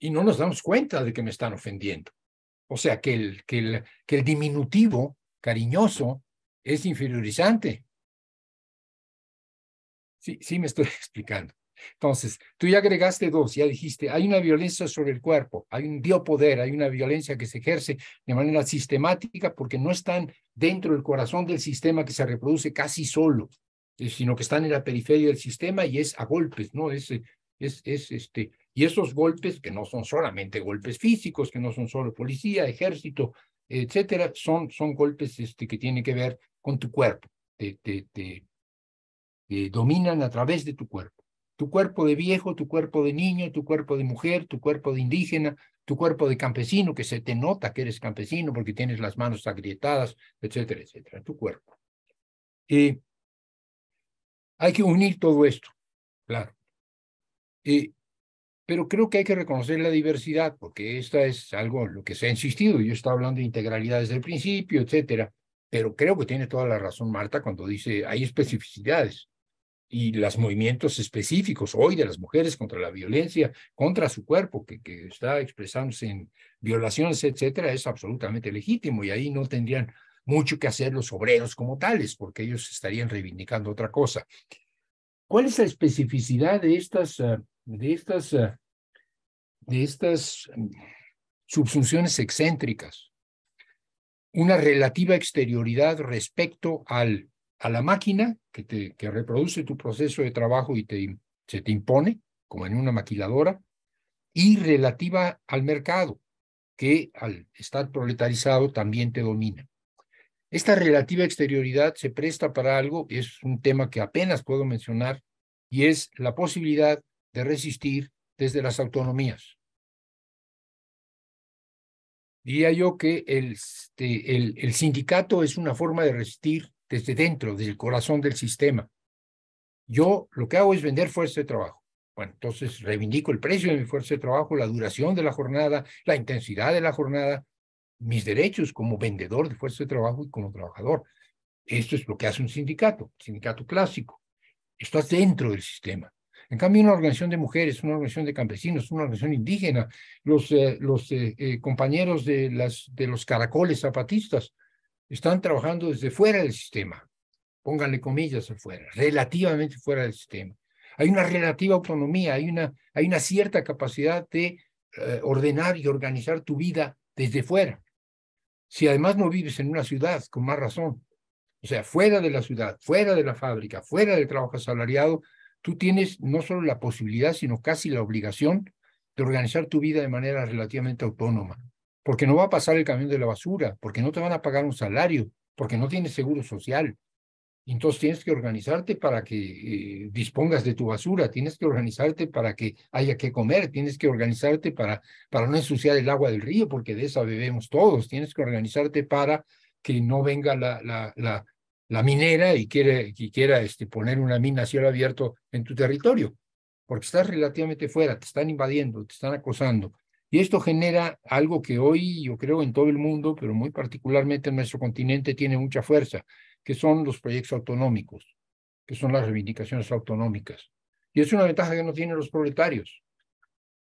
Y no nos damos cuenta de que me están ofendiendo. O sea, que el, que el, que el diminutivo cariñoso es inferiorizante. Sí, sí me estoy explicando. Entonces, tú ya agregaste dos, ya dijiste, hay una violencia sobre el cuerpo, hay un diopoder, hay una violencia que se ejerce de manera sistemática porque no están dentro del corazón del sistema que se reproduce casi solo, eh, sino que están en la periferia del sistema y es a golpes, ¿no? Es, es, es este, y esos golpes, que no son solamente golpes físicos, que no son solo policía, ejército, etcétera, son, son golpes este, que tienen que ver con tu cuerpo, te dominan a través de tu cuerpo tu cuerpo de viejo, tu cuerpo de niño, tu cuerpo de mujer, tu cuerpo de indígena, tu cuerpo de campesino, que se te nota que eres campesino porque tienes las manos agrietadas, etcétera, etcétera, tu cuerpo. Y hay que unir todo esto, claro. pero creo que hay que reconocer la diversidad, porque esta es algo en lo que se ha insistido. Yo estaba hablando de integralidad desde el principio, etcétera. Pero creo que tiene toda la razón Marta cuando dice hay especificidades y los movimientos específicos hoy de las mujeres contra la violencia, contra su cuerpo, que, que está expresándose en violaciones, etcétera, es absolutamente legítimo y ahí no tendrían mucho que hacer los obreros como tales, porque ellos estarían reivindicando otra cosa. ¿Cuál es la especificidad de estas, eh, de estas, eh, de estas subsunciones excéntricas? Una relativa exterioridad respecto al a la máquina que, que reproduce tu proceso de trabajo y te, se te impone, como en una maquiladora, y relativa al mercado, que al estar proletarizado también te domina. Esta relativa exterioridad se presta para algo, es un tema que apenas puedo mencionar, y es la posibilidad de resistir desde las autonomías. Diría yo que el este, sindicato es una forma de resistir desde dentro, desde el corazón del sistema. Yo lo que hago es vender fuerza de trabajo. Bueno, entonces reivindico el precio de mi fuerza de trabajo, la duración de la jornada, la intensidad de la jornada, mis derechos como vendedor de fuerza de trabajo y como trabajador. Esto es lo que hace un sindicato, sindicato clásico. Estás dentro del sistema. En cambio, una organización de mujeres, una organización de campesinos, una organización indígena, los, eh, los eh, eh, compañeros de, las, de los caracoles zapatistas, están trabajando desde fuera del sistema, pónganle comillas afuera, relativamente fuera del sistema. Hay una relativa autonomía, hay una, cierta capacidad de eh, ordenar y organizar tu vida desde fuera. Si además no vives en una ciudad, con más razón. O sea, fuera de la ciudad, fuera de la fábrica, fuera del trabajo asalariado, tú tienes no solo la posibilidad, sino casi la obligación de organizar tu vida de manera relativamente autónoma porque no va a pasar el camión de la basura, porque no te van a pagar un salario, porque no tienes seguro social. Entonces tienes que organizarte para que eh, dispongas de tu basura, tienes que organizarte para que haya que comer, tienes que organizarte para, para no ensuciar el agua del río, porque de esa bebemos todos, tienes que organizarte para que no venga la, la, la, minera y quiera, este, poner una mina a cielo abierto en tu territorio, porque estás relativamente fuera, te están invadiendo, te están acosando. Y esto genera algo que hoy yo creo en todo el mundo, pero muy particularmente en nuestro continente tiene mucha fuerza, que son los proyectos autonómicos, que son las reivindicaciones autonómicas. Y es una ventaja que no tienen los proletarios.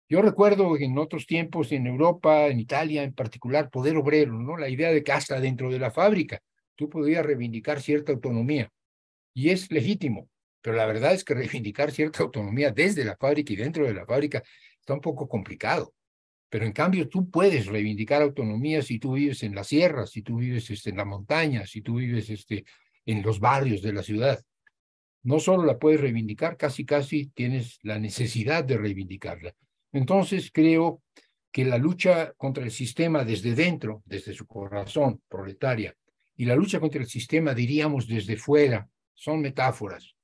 Yo recuerdo en otros tiempos, en Europa, en Italia en particular, poder obrero, ¿no? La idea de que dentro de la fábrica tú podías reivindicar cierta autonomía. Y es legítimo, pero la verdad es que reivindicar cierta autonomía desde la fábrica y dentro de la fábrica está un poco complicado. Pero en cambio tú puedes reivindicar autonomía si tú vives en la sierra, si tú vives este, en la montaña, si tú vives este, en los barrios de la ciudad. No solo la puedes reivindicar, casi casi tienes la necesidad de reivindicarla. Entonces creo que la lucha contra el sistema desde dentro, desde su corazón proletaria, y la lucha contra el sistema, diríamos, desde fuera, son metáforas,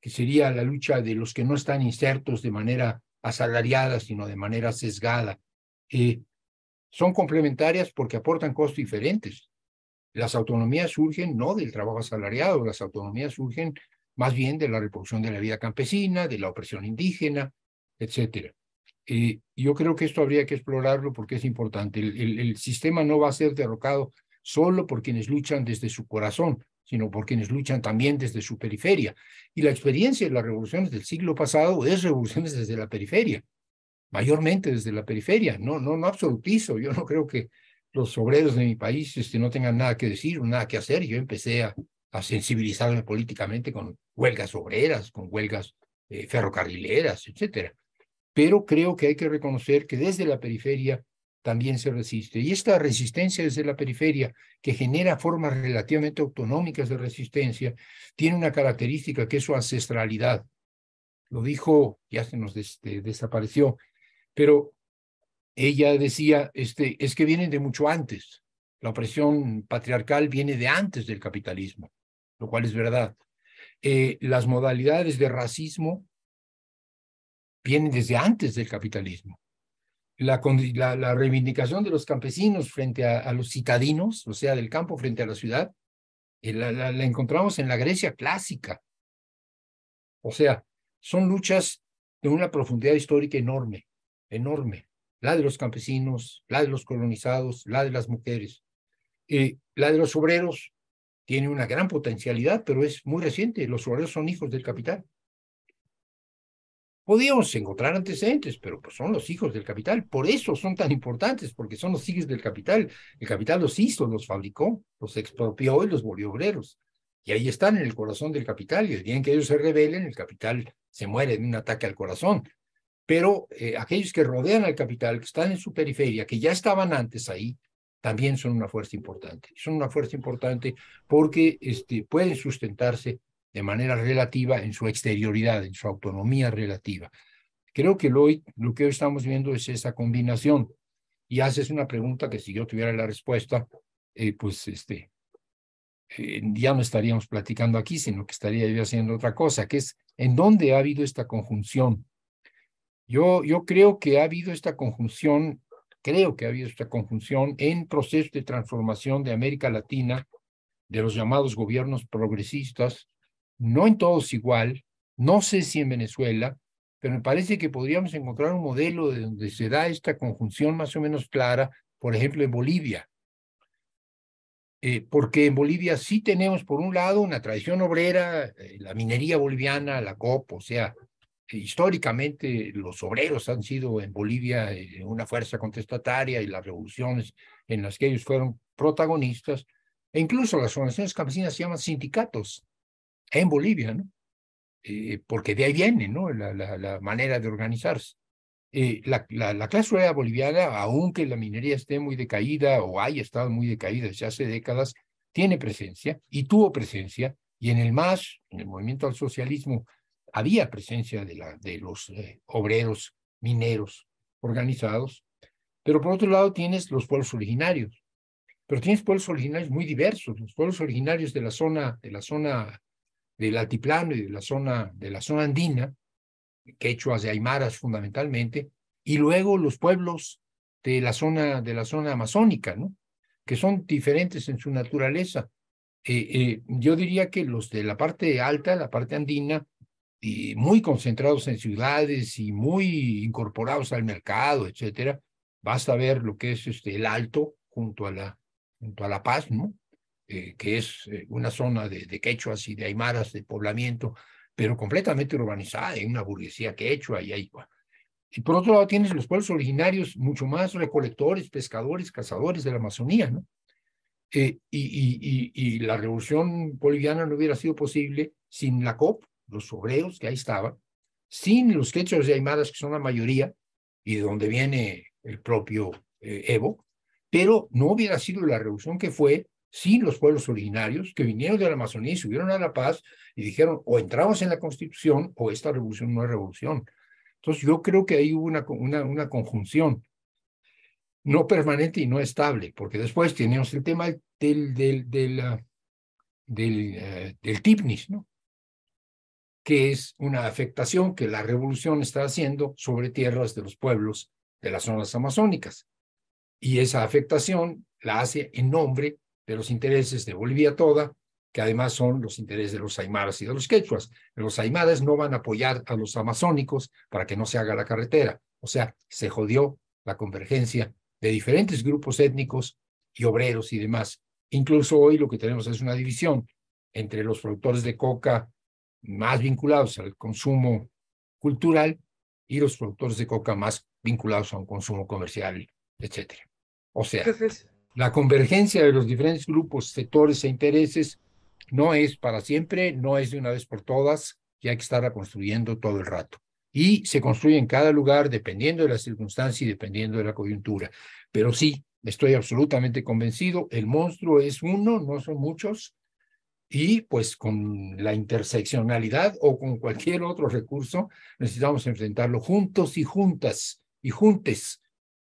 que sería la lucha de los que no están insertos de manera asalariada, sino de manera sesgada, eh, son complementarias porque aportan costos diferentes. Las autonomías surgen no del trabajo asalariado, las autonomías surgen más bien de la reproducción de la vida campesina, de la opresión indígena, etc. Eh, yo creo que esto habría que explorarlo porque es importante. El, el, sistema no va a ser derrocado solo por quienes luchan desde su corazón, sino por quienes luchan también desde su periferia. Y la experiencia de las revoluciones del siglo pasado es revoluciones desde la periferia mayormente desde la periferia. No, no, no absolutizo. Yo no creo que los obreros de mi país este, no tengan nada que decir, nada que hacer. Yo empecé a, sensibilizarme políticamente con huelgas obreras, con huelgas eh, ferrocarrileras, etcétera. Pero creo que hay que reconocer que desde la periferia también se resiste. Y esta resistencia desde la periferia, que genera formas relativamente autonómicas de resistencia, tiene una característica que es su ancestralidad. Lo dijo, ya se nos este, desapareció, pero ella decía, este, es que vienen de mucho antes. La opresión patriarcal viene de antes del capitalismo, lo cual es verdad. Eh, las modalidades de racismo vienen desde antes del capitalismo. La, reivindicación de los campesinos frente a, los citadinos, o sea, del campo frente a la ciudad, eh, la encontramos en la Grecia clásica. O sea, son luchas de una profundidad histórica enorme enorme, la de los campesinos, la de los colonizados, la de las mujeres. Eh, la de los obreros tiene una gran potencialidad, pero es muy reciente. Los obreros son hijos del capital. Podíamos encontrar antecedentes, pero pues son los hijos del capital. Por eso son tan importantes, porque son los hijos del capital. El capital los hizo, los fabricó, los expropió y los volvió obreros. Y ahí están en el corazón del capital. Y el día en que ellos se rebelen, el capital se muere de un ataque al corazón pero eh, aquellos que rodean al capital, que están en su periferia, que ya estaban antes ahí, también son una fuerza importante. Son una fuerza importante porque este, pueden sustentarse de manera relativa en su exterioridad, en su autonomía relativa. Creo que lo, lo que hoy estamos viendo es esa combinación. Y haces una pregunta que si yo tuviera la respuesta, eh, pues este, eh, ya no estaríamos platicando aquí, sino que estaría yo haciendo otra cosa, que es en dónde ha habido esta conjunción yo, creo que ha habido esta conjunción, creo que ha habido esta conjunción en proceso de transformación de América Latina, de los llamados gobiernos progresistas, no en todos igual, no sé si en Venezuela, pero me parece que podríamos encontrar un modelo de donde se da esta conjunción más o menos clara, por ejemplo, en Bolivia. Eh, porque en Bolivia sí tenemos, por un lado, una tradición obrera, eh, la minería boliviana, la COP, o sea, eh, históricamente los obreros han sido en Bolivia eh, una fuerza contestataria y las revoluciones en las que ellos fueron protagonistas, e incluso las organizaciones campesinas se llaman sindicatos en Bolivia, ¿no? Eh, porque de ahí viene ¿no? la, manera de organizarse. la, la, la, clase obrera boliviana, aunque la minería esté muy decaída o haya estado muy decaída desde hace décadas, tiene presencia y tuvo presencia, y en el MAS, en el movimiento al socialismo, había presencia de, la, de los eh, obreros mineros organizados, pero por otro lado tienes los pueblos originarios, pero tienes pueblos originarios muy diversos, los pueblos originarios de la zona, de la zona del altiplano y de la zona, de la zona andina, quechuas y aymaras fundamentalmente, y luego los pueblos de la zona, de la zona amazónica, ¿no? que son diferentes en su naturaleza. Eh, eh, yo diría que los de la parte alta, la parte andina, muy concentrados en ciudades y muy incorporados al mercado, etcétera. Basta ver lo que es este, el Alto junto a la, junto a la Paz, eh, que es eh, una zona de, quechuas y de aymaras de poblamiento, pero completamente urbanizada, hay una burguesía quechua y Y por otro lado tienes los pueblos originarios mucho más recolectores, pescadores, cazadores de la Amazonía, ¿no? Eh, y, la revolución boliviana no hubiera sido posible sin la COP, los obreros que ahí estaban, sin los quechos de Aymadas que son la mayoría, y de donde viene el propio eh, Evo, pero no hubiera sido la revolución que fue sin los pueblos originarios que vinieron de la Amazonía y subieron a La Paz y dijeron, o entramos en la Constitución o esta revolución no es revolución. Entonces yo creo que ahí hubo una, una, una conjunción, no permanente y no estable, porque después tenemos el tema del, del, eh, del TIPNIS, ¿no? que es una afectación que la revolución está haciendo sobre tierras de los pueblos de las zonas amazónicas. Y esa afectación la hace en nombre de los intereses de Bolivia toda, que además son los intereses de los aymaras y de los quechuas. Los aymaras no van a apoyar a los amazónicos para que no se haga la carretera. O sea, se jodió la convergencia de diferentes grupos étnicos y obreros y demás. Incluso hoy lo que tenemos es una división entre los productores de coca más vinculados al consumo cultural y los productores de coca más vinculados a un consumo comercial, etc. O sea, pues la convergencia de los diferentes grupos, sectores e intereses no es para siempre, no es de una vez por todas, Ya hay que estarla construyendo todo el rato. Y se construye en cada lugar dependiendo de la circunstancia y dependiendo de la coyuntura. Pero sí, estoy absolutamente convencido, el monstruo es uno, no son muchos, y pues con la interseccionalidad o con cualquier otro recurso necesitamos enfrentarlo juntos y juntas y juntes,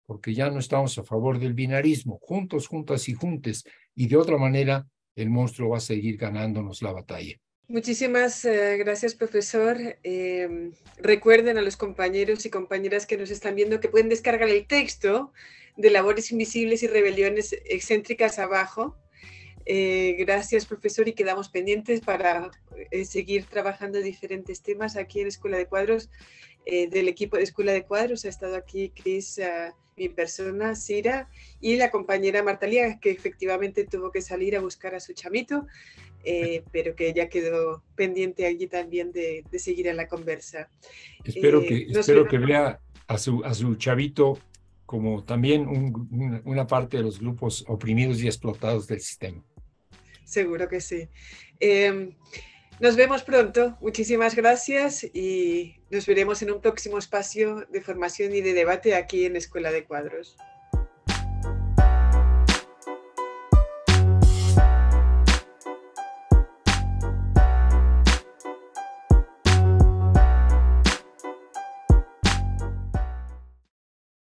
porque ya no estamos a favor del binarismo, juntos, juntas y juntes, y de otra manera el monstruo va a seguir ganándonos la batalla. Muchísimas eh, gracias, profesor. Em, recuerden a los compañeros y compañeras que nos están viendo que pueden descargar el texto de Labores Invisibles y Rebeliones Excéntricas abajo eh, gracias, profesor, y quedamos pendientes para eh, seguir trabajando diferentes temas aquí en Escuela de Cuadros. Eh, del equipo de Escuela de Cuadros ha estado aquí Cris, ah, mi persona, Sira, y la compañera Marta Lía, que efectivamente tuvo que salir a buscar a su chamito, pero que ya quedó pendiente allí también de, seguir en la conversa. Espero que, espero que vea a su, a su chavito como también una parte de los grupos oprimidos y explotados del sistema seguro que sí. Em, nos vemos pronto. Muchísimas gracias y nos veremos en un próximo espacio de formación y de debate aquí en Escuela de Cuadros.